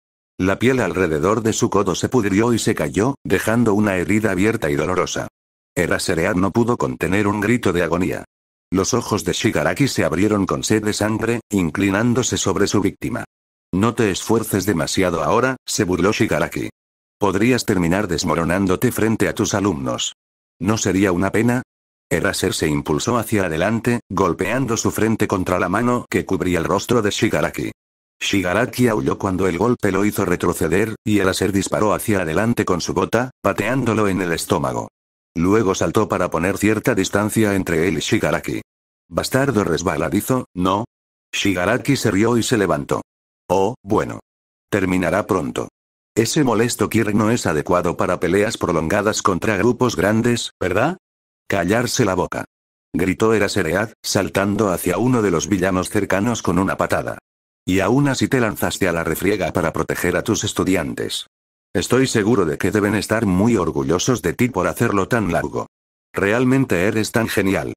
A: La piel alrededor de su codo se pudrió y se cayó, dejando una herida abierta y dolorosa. Era no pudo contener un grito de agonía. Los ojos de Shigaraki se abrieron con sed de sangre, inclinándose sobre su víctima. No te esfuerces demasiado ahora, se burló Shigaraki. Podrías terminar desmoronándote frente a tus alumnos. ¿No sería una pena? Eraser se impulsó hacia adelante, golpeando su frente contra la mano que cubría el rostro de Shigaraki. Shigaraki aulló cuando el golpe lo hizo retroceder, y el aser disparó hacia adelante con su bota, pateándolo en el estómago. Luego saltó para poner cierta distancia entre él y Shigaraki. Bastardo resbaladizo, ¿no? Shigaraki se rió y se levantó. Oh, bueno. Terminará pronto. Ese molesto Kir no es adecuado para peleas prolongadas contra grupos grandes, ¿verdad? Callarse la boca. Gritó Eraseread, saltando hacia uno de los villanos cercanos con una patada. Y aún así te lanzaste a la refriega para proteger a tus estudiantes. Estoy seguro de que deben estar muy orgullosos de ti por hacerlo tan largo. Realmente eres tan genial.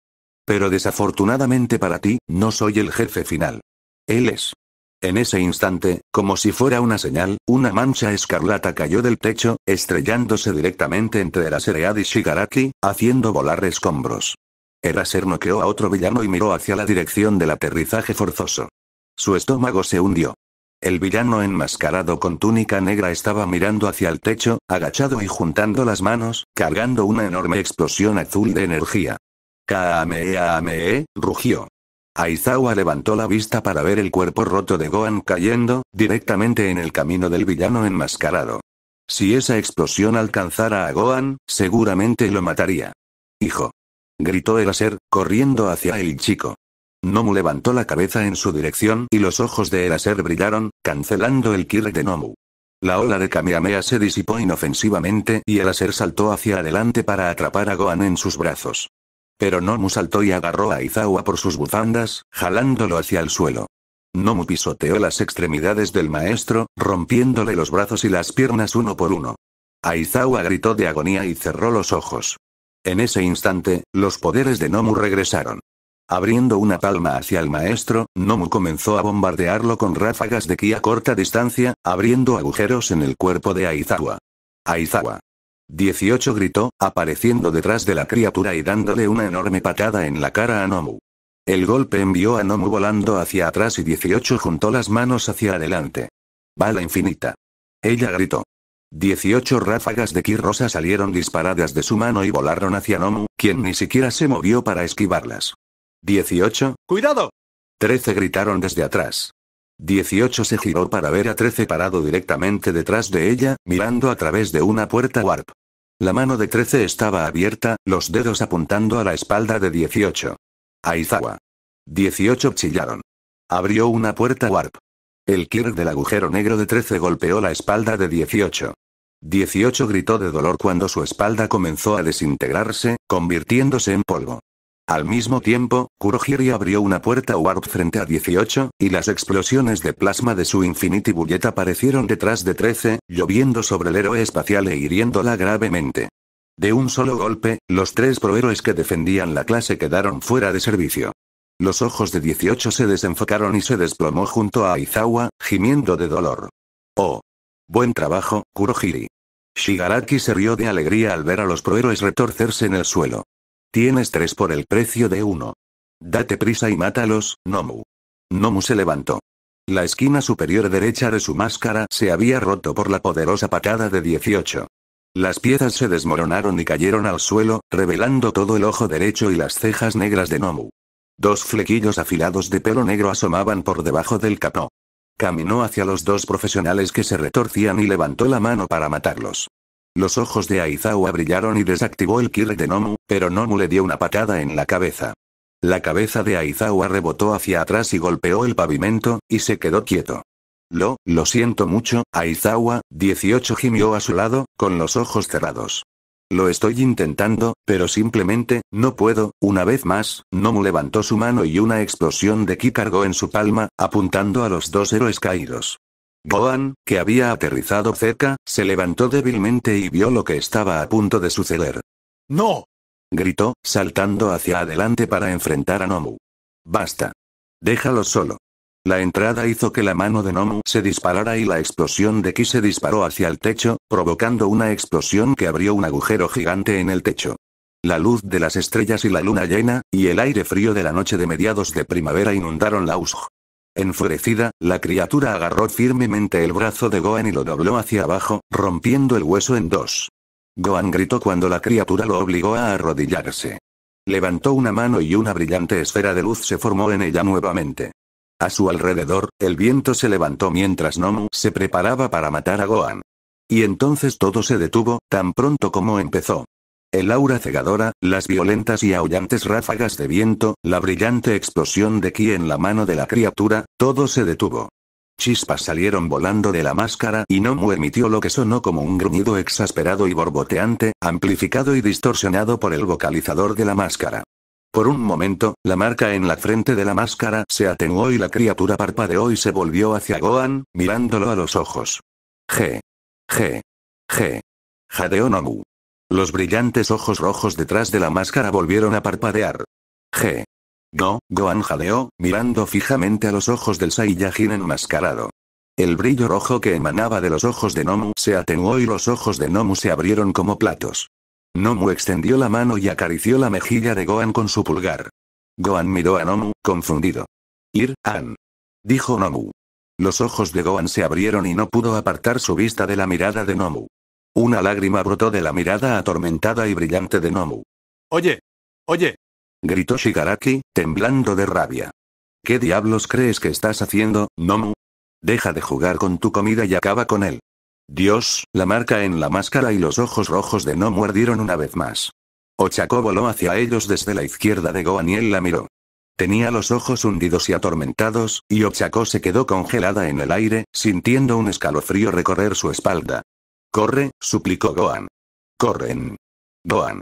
A: Pero desafortunadamente para ti, no soy el jefe final. Él es. En ese instante, como si fuera una señal, una mancha escarlata cayó del techo, estrellándose directamente entre Eraser y Shigaraki, haciendo volar escombros. Eraser noqueó a otro villano y miró hacia la dirección del aterrizaje forzoso. Su estómago se hundió. El villano enmascarado con túnica negra estaba mirando hacia el techo, agachado y juntando las manos, cargando una enorme explosión azul de energía. Aamee e, rugió. Aizawa levantó la vista para ver el cuerpo roto de Gohan cayendo, directamente en el camino del villano enmascarado. Si esa explosión alcanzara a Gohan, seguramente lo mataría. Hijo. Gritó el aser, corriendo hacia el chico. Nomu levantó la cabeza en su dirección y los ojos de Eraser brillaron, cancelando el kirk de Nomu. La ola de Kamehameha se disipó inofensivamente y Eraser saltó hacia adelante para atrapar a Gohan en sus brazos. Pero Nomu saltó y agarró a Aizawa por sus bufandas, jalándolo hacia el suelo. Nomu pisoteó las extremidades del maestro, rompiéndole los brazos y las piernas uno por uno. Aizawa gritó de agonía y cerró los ojos. En ese instante, los poderes de Nomu regresaron. Abriendo una palma hacia el maestro, Nomu comenzó a bombardearlo con ráfagas de ki a corta distancia, abriendo agujeros en el cuerpo de Aizawa. Aizawa. 18 gritó, apareciendo detrás de la criatura y dándole una enorme patada en la cara a Nomu. El golpe envió a Nomu volando hacia atrás y 18 juntó las manos hacia adelante. Bala infinita. Ella gritó. 18 ráfagas de ki rosa salieron disparadas de su mano y volaron hacia Nomu, quien ni siquiera se movió para esquivarlas. 18. ¡Cuidado! 13 gritaron desde atrás. 18 se giró para ver a 13 parado directamente detrás de ella, mirando a través de una puerta warp. La mano de 13 estaba abierta, los dedos apuntando a la espalda de 18. Aizawa. 18 chillaron. Abrió una puerta warp. El Kirk del agujero negro de 13 golpeó la espalda de 18. 18 gritó de dolor cuando su espalda comenzó a desintegrarse, convirtiéndose en polvo. Al mismo tiempo, Kurohiri abrió una puerta Warp frente a 18, y las explosiones de plasma de su Infinity Bullet aparecieron detrás de 13, lloviendo sobre el héroe espacial e hiriéndola gravemente. De un solo golpe, los tres prohéroes que defendían la clase quedaron fuera de servicio. Los ojos de 18 se desenfocaron y se desplomó junto a Aizawa, gimiendo de dolor. ¡Oh! Buen trabajo, Kurohiri. Shigaraki se rió de alegría al ver a los prohéroes retorcerse en el suelo. Tienes tres por el precio de uno. Date prisa y mátalos, Nomu. Nomu se levantó. La esquina superior derecha de su máscara se había roto por la poderosa patada de 18. Las piezas se desmoronaron y cayeron al suelo, revelando todo el ojo derecho y las cejas negras de Nomu. Dos flequillos afilados de pelo negro asomaban por debajo del capó. Caminó hacia los dos profesionales que se retorcían y levantó la mano para matarlos. Los ojos de Aizawa brillaron y desactivó el Kir de Nomu, pero Nomu le dio una patada en la cabeza. La cabeza de Aizawa rebotó hacia atrás y golpeó el pavimento, y se quedó quieto. Lo, lo siento mucho, Aizawa, 18 gimió a su lado, con los ojos cerrados. Lo estoy intentando, pero simplemente, no puedo, una vez más, Nomu levantó su mano y una explosión de ki cargó en su palma, apuntando a los dos héroes caídos. Boan, que había aterrizado cerca, se levantó débilmente y vio lo que estaba a punto de suceder. ¡No! gritó, saltando hacia adelante para enfrentar a Nomu. Basta. Déjalo solo. La entrada hizo que la mano de Nomu se disparara y la explosión de Ki se disparó hacia el techo, provocando una explosión que abrió un agujero gigante en el techo. La luz de las estrellas y la luna llena, y el aire frío de la noche de mediados de primavera inundaron la USG. Enfurecida, la criatura agarró firmemente el brazo de Gohan y lo dobló hacia abajo, rompiendo el hueso en dos. Gohan gritó cuando la criatura lo obligó a arrodillarse. Levantó una mano y una brillante esfera de luz se formó en ella nuevamente. A su alrededor, el viento se levantó mientras Nomu se preparaba para matar a Gohan. Y entonces todo se detuvo, tan pronto como empezó el aura cegadora, las violentas y aullantes ráfagas de viento, la brillante explosión de ki en la mano de la criatura, todo se detuvo. Chispas salieron volando de la máscara y Nomu emitió lo que sonó como un gruñido exasperado y borboteante, amplificado y distorsionado por el vocalizador de la máscara. Por un momento, la marca en la frente de la máscara se atenuó y la criatura parpadeó y se volvió hacia Gohan, mirándolo a los ojos. G. G. G. Jadeó los brillantes ojos rojos detrás de la máscara volvieron a parpadear. G. Go, Gohan jadeó, mirando fijamente a los ojos del Saiyajin enmascarado. El brillo rojo que emanaba de los ojos de Nomu se atenuó y los ojos de Nomu se abrieron como platos. Nomu extendió la mano y acarició la mejilla de Gohan con su pulgar. Gohan miró a Nomu, confundido. Ir, An. Dijo Nomu. Los ojos de Gohan se abrieron y no pudo apartar su vista de la mirada de Nomu. Una lágrima brotó de la mirada atormentada y brillante de Nomu. Oye. Oye. Gritó Shigaraki, temblando de rabia. ¿Qué diablos crees que estás haciendo, Nomu? Deja de jugar con tu comida y acaba con él. Dios, la marca en la máscara y los ojos rojos de Nomu ardieron una vez más. Ochako voló hacia ellos desde la izquierda de Gohan y él la miró. Tenía los ojos hundidos y atormentados, y Ochako se quedó congelada en el aire, sintiendo un escalofrío recorrer su espalda. Corre, suplicó Gohan. Corren. Gohan.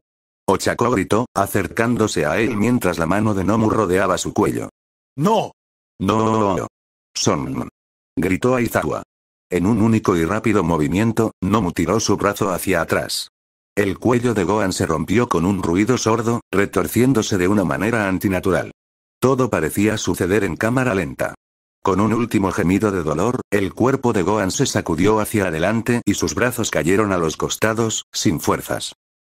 A: Ochako gritó, acercándose a él mientras la mano de Nomu rodeaba su cuello. ¡No! ¡No! Son. Gritó Aizawa. En un único y rápido movimiento, Nomu tiró su brazo hacia atrás. El cuello de Gohan se rompió con un ruido sordo, retorciéndose de una manera antinatural. Todo parecía suceder en cámara lenta. Con un último gemido de dolor, el cuerpo de Gohan se sacudió hacia adelante y sus brazos cayeron a los costados, sin fuerzas.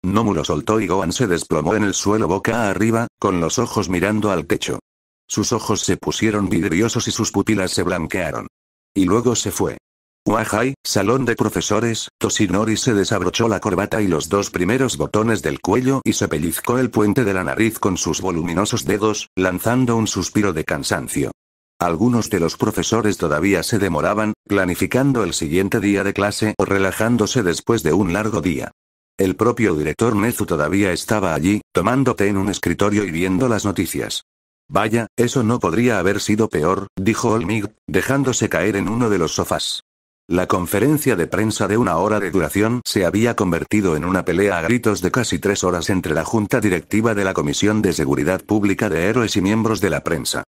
A: Nomu lo soltó y Gohan se desplomó en el suelo boca arriba, con los ojos mirando al techo. Sus ojos se pusieron vidriosos y sus pupilas se blanquearon. Y luego se fue. Wahai, salón de profesores, Tosinori se desabrochó la corbata y los dos primeros botones del cuello y se pellizcó el puente de la nariz con sus voluminosos dedos, lanzando un suspiro de cansancio. Algunos de los profesores todavía se demoraban, planificando el siguiente día de clase o relajándose después de un largo día. El propio director Nezu todavía estaba allí, tomándote en un escritorio y viendo las noticias. Vaya, eso no podría haber sido peor, dijo Olmig, dejándose caer en uno de los sofás. La conferencia de prensa de una hora de duración se había convertido en una pelea a gritos de casi tres horas entre la junta directiva de la Comisión de Seguridad Pública de Héroes y miembros de la prensa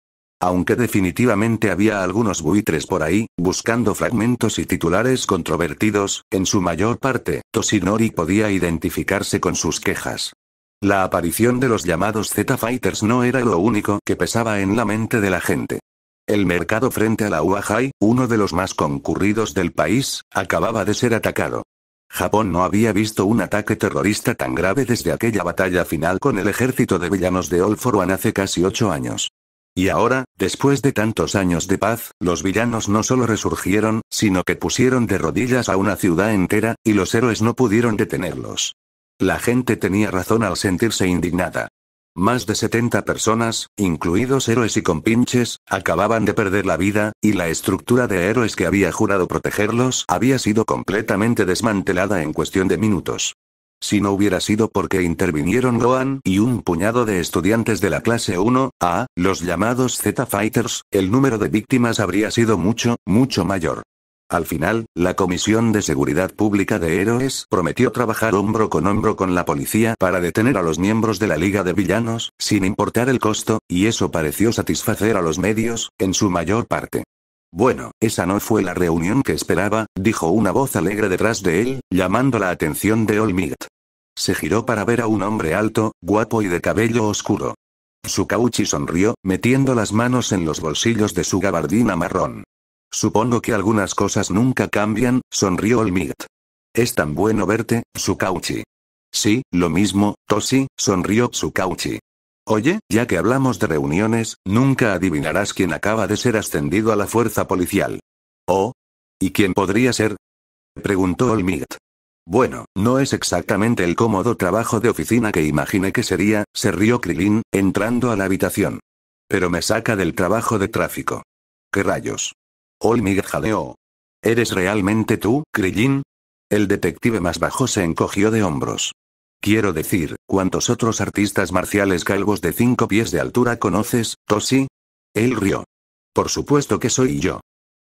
A: aunque definitivamente había algunos buitres por ahí, buscando fragmentos y titulares controvertidos, en su mayor parte, Toshinori podía identificarse con sus quejas. La aparición de los llamados Z-Fighters no era lo único que pesaba en la mente de la gente. El mercado frente a la Uajai, uno de los más concurridos del país, acababa de ser atacado. Japón no había visto un ataque terrorista tan grave desde aquella batalla final con el ejército de villanos de All One hace casi ocho años. Y ahora, después de tantos años de paz, los villanos no solo resurgieron, sino que pusieron de rodillas a una ciudad entera, y los héroes no pudieron detenerlos. La gente tenía razón al sentirse indignada. Más de 70 personas, incluidos héroes y compinches, acababan de perder la vida, y la estructura de héroes que había jurado protegerlos había sido completamente desmantelada en cuestión de minutos. Si no hubiera sido porque intervinieron Gohan y un puñado de estudiantes de la clase 1A, los llamados Z-Fighters, el número de víctimas habría sido mucho, mucho mayor. Al final, la Comisión de Seguridad Pública de Héroes prometió trabajar hombro con hombro con la policía para detener a los miembros de la Liga de Villanos, sin importar el costo, y eso pareció satisfacer a los medios, en su mayor parte. Bueno, esa no fue la reunión que esperaba, dijo una voz alegre detrás de él, llamando la atención de All se giró para ver a un hombre alto, guapo y de cabello oscuro. Sukauchi sonrió, metiendo las manos en los bolsillos de su gabardina marrón. Supongo que algunas cosas nunca cambian, sonrió el Es tan bueno verte, Sukauchi. Sí, lo mismo, Toshi, sonrió Sukauchi. Oye, ya que hablamos de reuniones, nunca adivinarás quién acaba de ser ascendido a la fuerza policial. ¿Oh? ¿Y quién podría ser? Preguntó el bueno, no es exactamente el cómodo trabajo de oficina que imaginé que sería, se rió Krillin, entrando a la habitación. Pero me saca del trabajo de tráfico. ¿Qué rayos? Olmig jadeó. ¿Eres realmente tú, Krillin? El detective más bajo se encogió de hombros. Quiero decir, ¿cuántos otros artistas marciales calvos de cinco pies de altura conoces, Tosí? Él rió. Por supuesto que soy yo.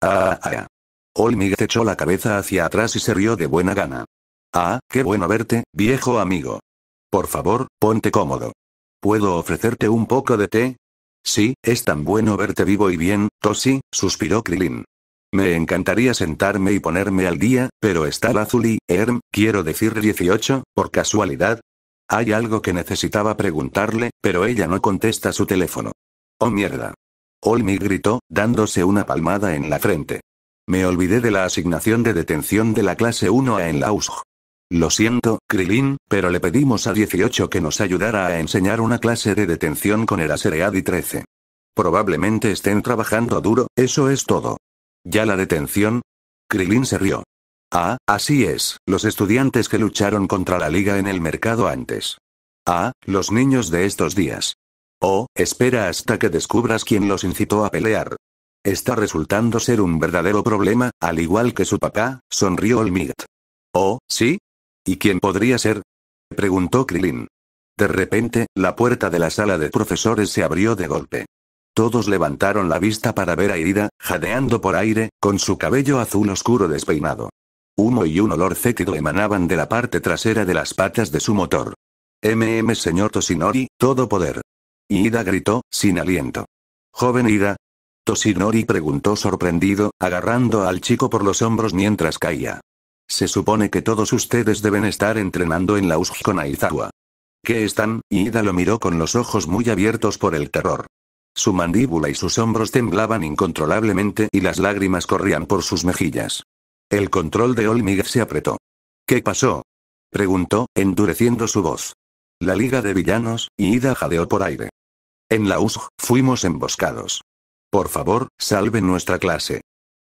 A: Ah, ah, ah. Olmig echó la cabeza hacia atrás y se rió de buena gana. Ah, qué bueno verte, viejo amigo. Por favor, ponte cómodo. ¿Puedo ofrecerte un poco de té? Sí, es tan bueno verte vivo y bien, Tosi, suspiró Krilin. Me encantaría sentarme y ponerme al día, pero está Zuli Erm, quiero decir 18, por casualidad. Hay algo que necesitaba preguntarle, pero ella no contesta su teléfono. Oh mierda. Olmi gritó, dándose una palmada en la frente. Me olvidé de la asignación de detención de la clase 1A en la lo siento, Krilin, pero le pedimos a 18 que nos ayudara a enseñar una clase de detención con Eraseread y 13. Probablemente estén trabajando duro, eso es todo. ¿Ya la detención? Krilin se rió. Ah, así es, los estudiantes que lucharon contra la liga en el mercado antes. Ah, los niños de estos días. Oh, espera hasta que descubras quién los incitó a pelear. Está resultando ser un verdadero problema, al igual que su papá, sonrió Olmigt. Oh, sí, ¿Y quién podría ser? preguntó Krilin. De repente, la puerta de la sala de profesores se abrió de golpe. Todos levantaron la vista para ver a Ida, jadeando por aire, con su cabello azul oscuro despeinado. Humo y un olor cétido emanaban de la parte trasera de las patas de su motor. MM señor Tosinori, todo poder. Ida gritó, sin aliento. Joven Ida. Tosinori preguntó sorprendido, agarrando al chico por los hombros mientras caía. Se supone que todos ustedes deben estar entrenando en la USG con Aizawa. ¿Qué están? Ida lo miró con los ojos muy abiertos por el terror. Su mandíbula y sus hombros temblaban incontrolablemente y las lágrimas corrían por sus mejillas. El control de Olmig se apretó. ¿Qué pasó? preguntó, endureciendo su voz. La Liga de Villanos, y Ida jadeó por aire. En la USG, fuimos emboscados. Por favor, salven nuestra clase.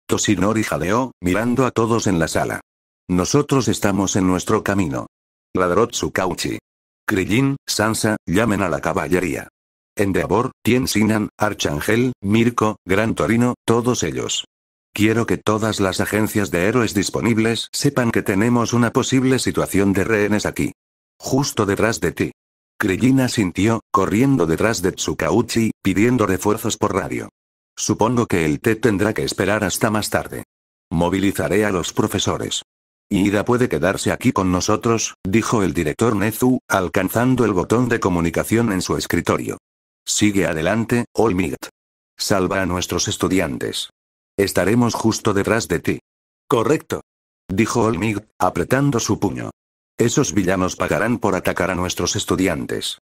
A: Tosinori jadeó, mirando a todos en la sala. Nosotros estamos en nuestro camino. Ladró Tsukauchi. Krillin, Sansa, llamen a la caballería. Endeavor, Tien Sinan, Archangel, Mirko, Gran Torino, todos ellos. Quiero que todas las agencias de héroes disponibles sepan que tenemos una posible situación de rehenes aquí. Justo detrás de ti. Krillin asintió, corriendo detrás de Tsukauchi, pidiendo refuerzos por radio. Supongo que el té tendrá que esperar hasta más tarde. Movilizaré a los profesores. Ida puede quedarse aquí con nosotros, dijo el director Nezu, alcanzando el botón de comunicación en su escritorio. Sigue adelante, Olmig. Salva a nuestros estudiantes. Estaremos justo detrás de ti. Correcto. Dijo Olmigt, apretando su puño. Esos villanos pagarán por atacar a nuestros estudiantes.